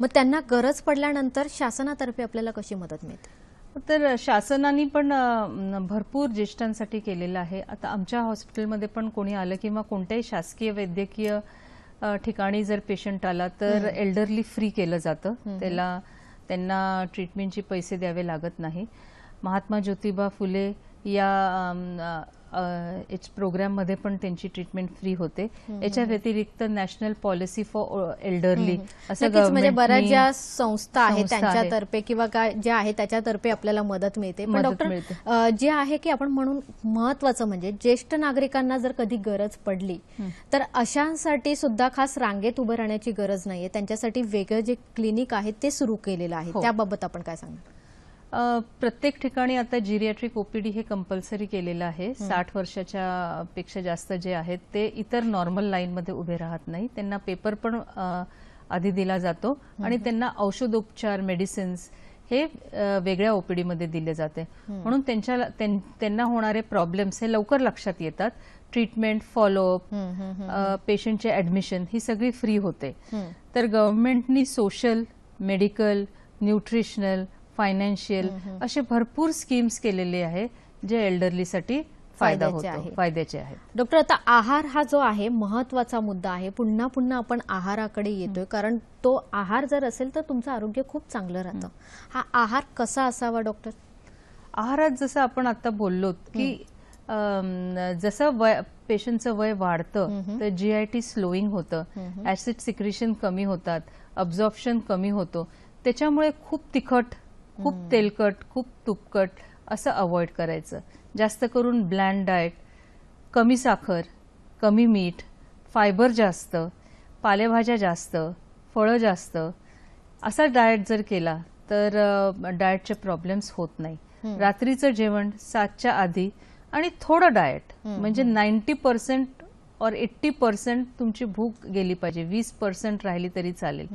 मग त्यांना गरज पडल्यानंतर शासनातर्फे आपल्याला कशी मदत मिळते तर शासनाने पण भरपूर ज्येष्ठांसाठी केलेलं आहे आता आमच्या हॉस्पिटलमध्ये पण कोणी आलं किंवा कोणत्याही शासकीय वैद्यकीय ठिकाणी जर पेशंट आला तर एल्डरली फ्री केलं जातं त्याला त्यांना ट्रीटमेंटचे पैसे द्यावे लागत नाही महात्मा ज्योतिबा फुले या एच मध्ये पण त्यांची ट्रीटमेंट फ्री होते याच्या व्यतिरिक्त नॅशनल पॉलिसी फॉर एल्डरली असं म्हणजे बऱ्याच ज्या संस्था आहेत त्यांच्यातर्फे किंवा काय ज्या आहे त्याच्यातर्फे आपल्याला मदत मिळते डॉक्टर जे आहे की आपण म्हणून महत्वाचं म्हणजे ज्येष्ठ नागरिकांना जर कधी गरज पडली तर अशांसाठी सुद्धा खास रांगेत उभं राहण्याची गरज नाहीये त्यांच्यासाठी वेगळं जे क्लिनिक आहे ते सुरू केलेलं आहे हो. त्याबाबत आपण काय सांगणार प्रत्येक ठिकाणी आता जिरियाट्रिक ओपीडी हे कंपल्सरी केलेलं आहे साठ वर्षाच्या पेक्षा जास्त जे आहेत ते इतर नॉर्मल लाईनमध्ये उभे राहत नाही त्यांना पेपर पण आधी दिला जातो आणि त्यांना औषधोपचार मेडिसिन्स हे वेगळ्या ओपीडीमध्ये दिले जाते म्हणून त्यांच्या त्यांना होणारे प्रॉब्लेम्स हे लवकर लक्षात येतात ट्रीटमेंट फॉलोअप पेशंटचे ऍडमिशन ही सगळी फ्री होते तर गव्हर्नमेंटनी सोशल मेडिकल न्यूट्रिशनल फायनान्शियल असे भरपूर स्कीम्स केलेले आहे जे एल्डरलीसाठी फायदा फायद्याचे आहे डॉक्टर आता आहार हा जो आहे महत्वाचा मुद्दा आहे पुन्हा पुन्हा आपण आहाराकडे येतोय कारण तो आहार जर असेल तर तुमचं आरोग्य खूप चांगलं राहतं हा आहार कसा असावा डॉक्टर आहारात जसं आपण आता बोललो की जसं पेशंटचं वय वाढतं तर जीआयटी स्लोईंग होतं ऍसिड सिक्रिशन कमी होतात अब्झॉर्प्शन कमी होतो त्याच्यामुळे खूप तिखट खूप तेलकट खूप तुपकट असं अवॉइड करायचं जास्त करून ब्लँड डाएट कमी साखर कमी मीठ फायबर जास्त पालेभाज्या जास्त फळं जास्त असा डाएट जर केला तर डाएटचे प्रॉब्लेम्स होत नाही रात्रीचं जेवण सातच्या आधी आणि थोडं डाएट म्हणजे नाईन्टी पर्सेंट और एट्टी पर्सेंट तुमची भूक गेली पाहिजे वीस पर्सेंट राहिली तरी चालेल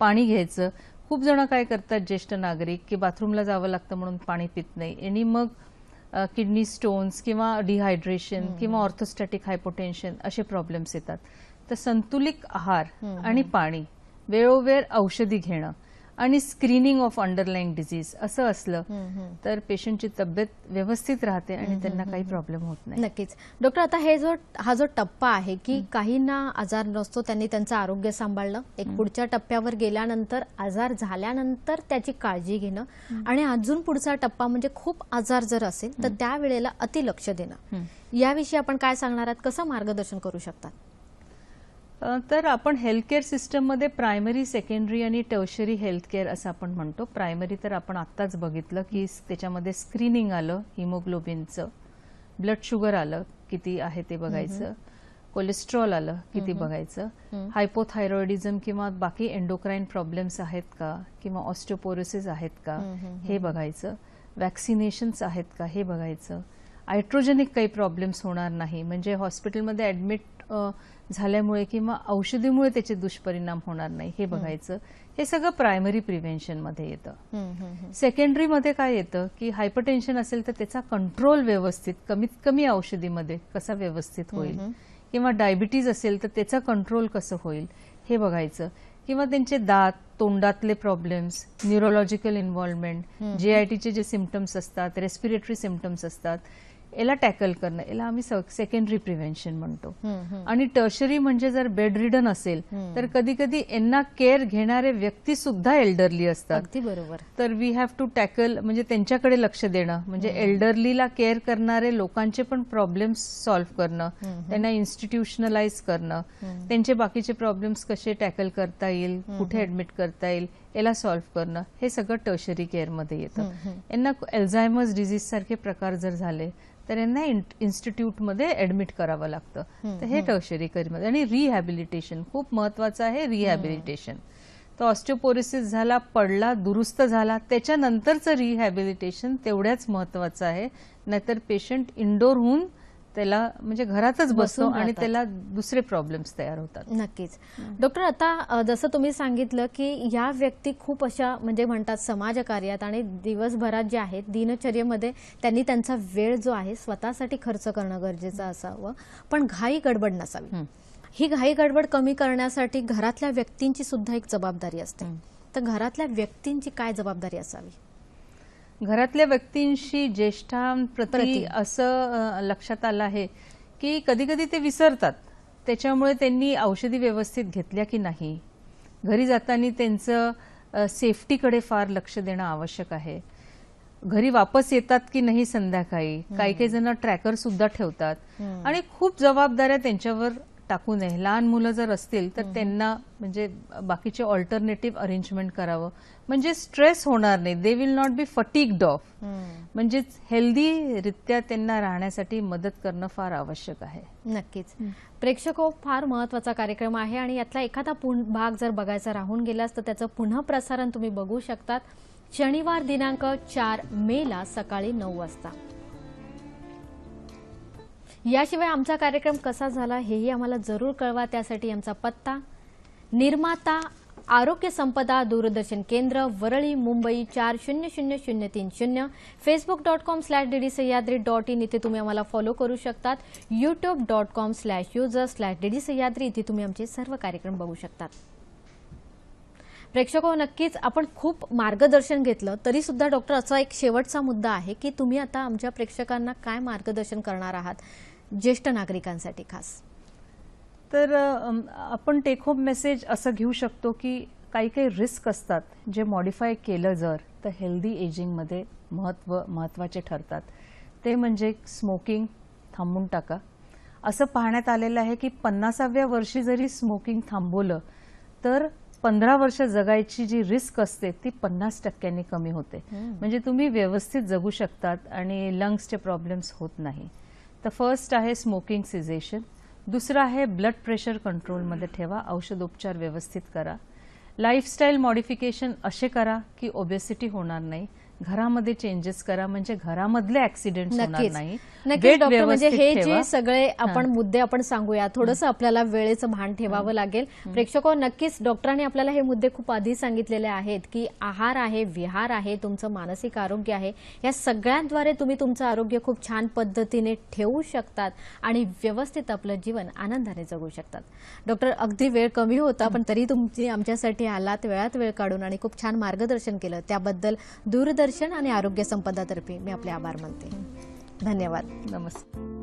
पाणी घ्यायचं खूप जण काय करतात ज्येष्ठ नागरिक की बाथरूमला जावं लागतं म्हणून पाणी पित नाही आणि मग किडनी स्टोन्स किंवा डिहायड्रेशन किंवा ऑर्थोस्टॅटिक हायपोटेन्शन असे प्रॉब्लेम्स येतात तर संतुलित आहार आणि पाणी वेळोवेळ औषधी घेणं आणि स्क्रीनिंग ऑफ अंडरलाईंग डिझीज असं असलं तर पेशंटची तब्येत व्यवस्थित राहते आणि त्यांना काही प्रॉब्लेम होत नाही नक्कीच डॉक्टर आता हे जो हा जो टप्पा आहे की काहींना आजार नसतो त्यांनी त्यांचं आरोग्य सांभाळलं एक पुढच्या टप्प्यावर गेल्यानंतर आजार झाल्यानंतर त्याची काळजी घेणं आणि अजून पुढचा टप्पा म्हणजे खूप आजार जर असेल तर त्यावेळेला अतिलक्ष देणं याविषयी आपण काय सांगणार आहात कसं मार्गदर्शन करू शकतात तर आपण हेल्थकेअर सिस्टममध्ये प्रायमरी सेकंडरी आणि टर्शरी हेल्थकेअर असं आपण म्हणतो प्रायमरी तर आपण आत्ताच बघितलं की त्याच्यामध्ये स्क्रीनिंग आलं हिमोग्लोबिनचं ब्लड शुगर आलं किती आहे ते बघायचं कोलेस्ट्रॉल आलं किती बघायचं हायपोथायरॉइडिझम किंवा बाकी एन्डोक्राईन प्रॉब्लेम्स आहेत का किंवा ऑस्टोपोरोसिस आहेत का हे बघायचं वॅक्सिनेशन्स आहेत का हे बघायचं आयट्रोजेनिक काही प्रॉब्लेम्स होणार नाही म्हणजे हॉस्पिटलमध्ये ऍडमिट झाल्यामुळे किंवा औषधीमुळे त्याचे दुष्परिणाम होणार नाही हे बघायचं हे सगळं प्रायमरी मध्ये येतं मध्ये काय येतं की हायपरटेन्शन असेल तर त्याचा कंट्रोल व्यवस्थित कमीत कमी औषधीमध्ये कसा व्यवस्थित होईल किंवा डायबिटीज असेल तर त्याचा कंट्रोल कसं होईल हे बघायचं किंवा त्यांचे दात तोंडातले प्रॉब्लेम्स न्यूरोलॉजिकल इन्व्हॉल्वमेंट जेआयटीचे जे सिमटम्स असतात रेस्पिरेटरी सिमटम्स असतात याला टॅकल करणं याला आम्ही सेकंडरी प्रिव्हेन्शन म्हणतो आणि टर्शरी म्हणजे जर बेड रिडन असेल तर कधी कधी यांना केअर घेणारे व्यक्ती सुद्धा एल्डरली असतात बरोबर तर वी हॅव टू टॅकल म्हणजे त्यांच्याकडे लक्ष देणं म्हणजे एल्डरलीला केअर करणारे लोकांचे पण प्रॉब्लेम्स सॉल्व्ह करणं त्यांना इन्स्टिट्युशनलाइज करणं त्यांचे बाकीचे प्रॉब्लेम्स कसे टॅकल करता येईल कुठे ऍडमिट करता येईल याला सॉल्व्ह करणं हे सगळं टर्शरी केअरमध्ये येतं यांना एल्झायमर्स डिझीज सारखे प्रकार जर झाले तर यांना इन्स्टिट्यूटमध्ये ऍडमिट करावं लागतं तर हे टर्शरी केअरमध्ये आणि रिहॅबिलिटेशन खूप महत्वाचं आहे रिहॅबिलिटेशन तो ऑस्टिओपोरिसिस झाला पडला दुरुस्त झाला त्याच्यानंतरचं रिहॅबिलिटेशन तेवढ्याच महत्वाचं आहे नाहीतर पेशंट इनडोर होऊन त्याला म्हणजे घरातच बसतो आणि त्याला दुसरे प्रॉब्लेम्स तयार होतात नक्कीच डॉक्टर आता जसं तुम्ही सांगितलं की या व्यक्ती खूप अशा म्हणजे म्हणतात समाजकार्यात आणि दिवसभरात जे आहेत दिनचर्येमध्ये त्यांनी त्यांचा वेळ जो आहे स्वतःसाठी खर्च करणं गरजेचं असावं पण घाई गडबड नसावी ही घाई गडबड कमी करण्यासाठी घरातल्या व्यक्तींची सुद्धा एक जबाबदारी असते तर घरातल्या व्यक्तींची काय जबाबदारी असावी घरातल्या व्यक्तींशी ज्येष्ठांप्रती असं लक्षात आलं आहे की कधी कधी ते विसरतात त्याच्यामुळे त्यांनी औषधी व्यवस्थित घेतल्या की नाही घरी जाताना त्यांचं सेफ्टीकडे फार लक्ष देणं आवश्यक आहे घरी वापस येतात की नाही संध्याकाळी काही काही जण ट्रॅकर सुद्धा ठेवतात आणि खूप जबाबदाऱ्या त्यांच्यावर टाकू नये लहान मुलं जर असतील तर त्यांना म्हणजे बाकीचे ऑल्टरनेटिव्ह अरेंजमेंट करावं म्हणजे स्ट्रेस होणार नाही they will not be fatigue off म्हणजेच रित्या त्यांना राहण्यासाठी मदत करणं फार आवश्यक आहे नक्कीच प्रेक्षक हो, फार महत्वाचा कार्यक्रम आहे आणि यातला एखादा भाग जर बघायचा राहून गेलास तर त्याचं पुन्हा प्रसारण तुम्ही बघू शकतात शनिवार दिनांक चार ला सकाळी नऊ वाजता याशिवाय आमचा कार्यक्रम कसा झाला हेही आम्हाला जरूर कळवा त्यासाठी आमचा पत्ता निर्माता आरोग्य संपदा दूरदर्शन केंद्र वरळी मुंबई चार शून्य शून्य शून्य तीन शून्य Facebook dot com slash DD Sahyadri dot in इथे तुम्ही आम्हाला फॉलो करू शकतात YouTube dot com slash user slash DD Sahyadri इथे तुम्ही आमचे सर्व कार्यक्रम बघू शकतात प्रेक्षको हो, नक्कीच आपण खूप मार्गदर्शन घेतलं तरी सुद्धा डॉक्टर असा एक शेवटचा मुद्दा आहे की तुम्ही आता आमच्या प्रेक्षकांना काय मार्गदर्शन करणार आहात ज्येष्ठ नागरिकांसाठी खास तर आपण टेक होम मेसेज असं घेऊ शकतो की काही काही रिस्क असतात जे मॉडिफाय केलं जर तर हेल्दी एजिंगमध्ये महत्त्व महत्त्वाचे ठरतात ते म्हणजे स्मोकिंग थांबून टाका असं पाहण्यात आलेलं आहे की पन्नासाव्या वर्षी जरी स्मोकिंग थांबवलं तर पंधरा वर्ष जगायची जी रिस्क असते ती पन्नास टक्क्यांनी कमी होते म्हणजे तुम्ही व्यवस्थित जगू शकतात आणि लंग्सचे प्रॉब्लेम्स होत नाही तर फर्स्ट आहे स्मोकिंग सिझेशन दुसरं आहे ब्लड प्रेशर कंट्रोलमध्ये ठेवा औषधोपचार व्यवस्थित करा लाईफस्टाईल मॉडिफिकेशन असे करा की ओबेसिटी होणार नाही घरामध्ये चेंजेस करा म्हणजे घरामधले ऍक्सिडेंट नाही नक्कीच डॉक्टर म्हणजे हे जे सगळे आपण मुद्दे आपण सांगूया थोडंसं आपल्याला वेळेचं भान ठेवावं लागेल प्रेक्षक नक्कीच डॉक्टरांनी आपल्याला हे मुद्दे खूप आधी सांगितलेले आहेत की आहार आहे विहार आहे तुमचं मानसिक आरोग्य आहे या सगळ्यांद्वारे तुम्ही तुमचं आरोग्य खूप छान पद्धतीने ठेवू शकतात आणि व्यवस्थित आपलं जीवन आनंदाने जगू शकतात डॉक्टर अगदी वेळ कमी होता पण तरी तुम्ही आमच्यासाठी आलात वेळात वेळ काढून आणि खूप छान मार्गदर्शन केलं त्याबद्दल दूरदर्शन दर्शन आणि आरोग्य संपदातर्फे मी आपले आभार मानते धन्यवाद नमस्ते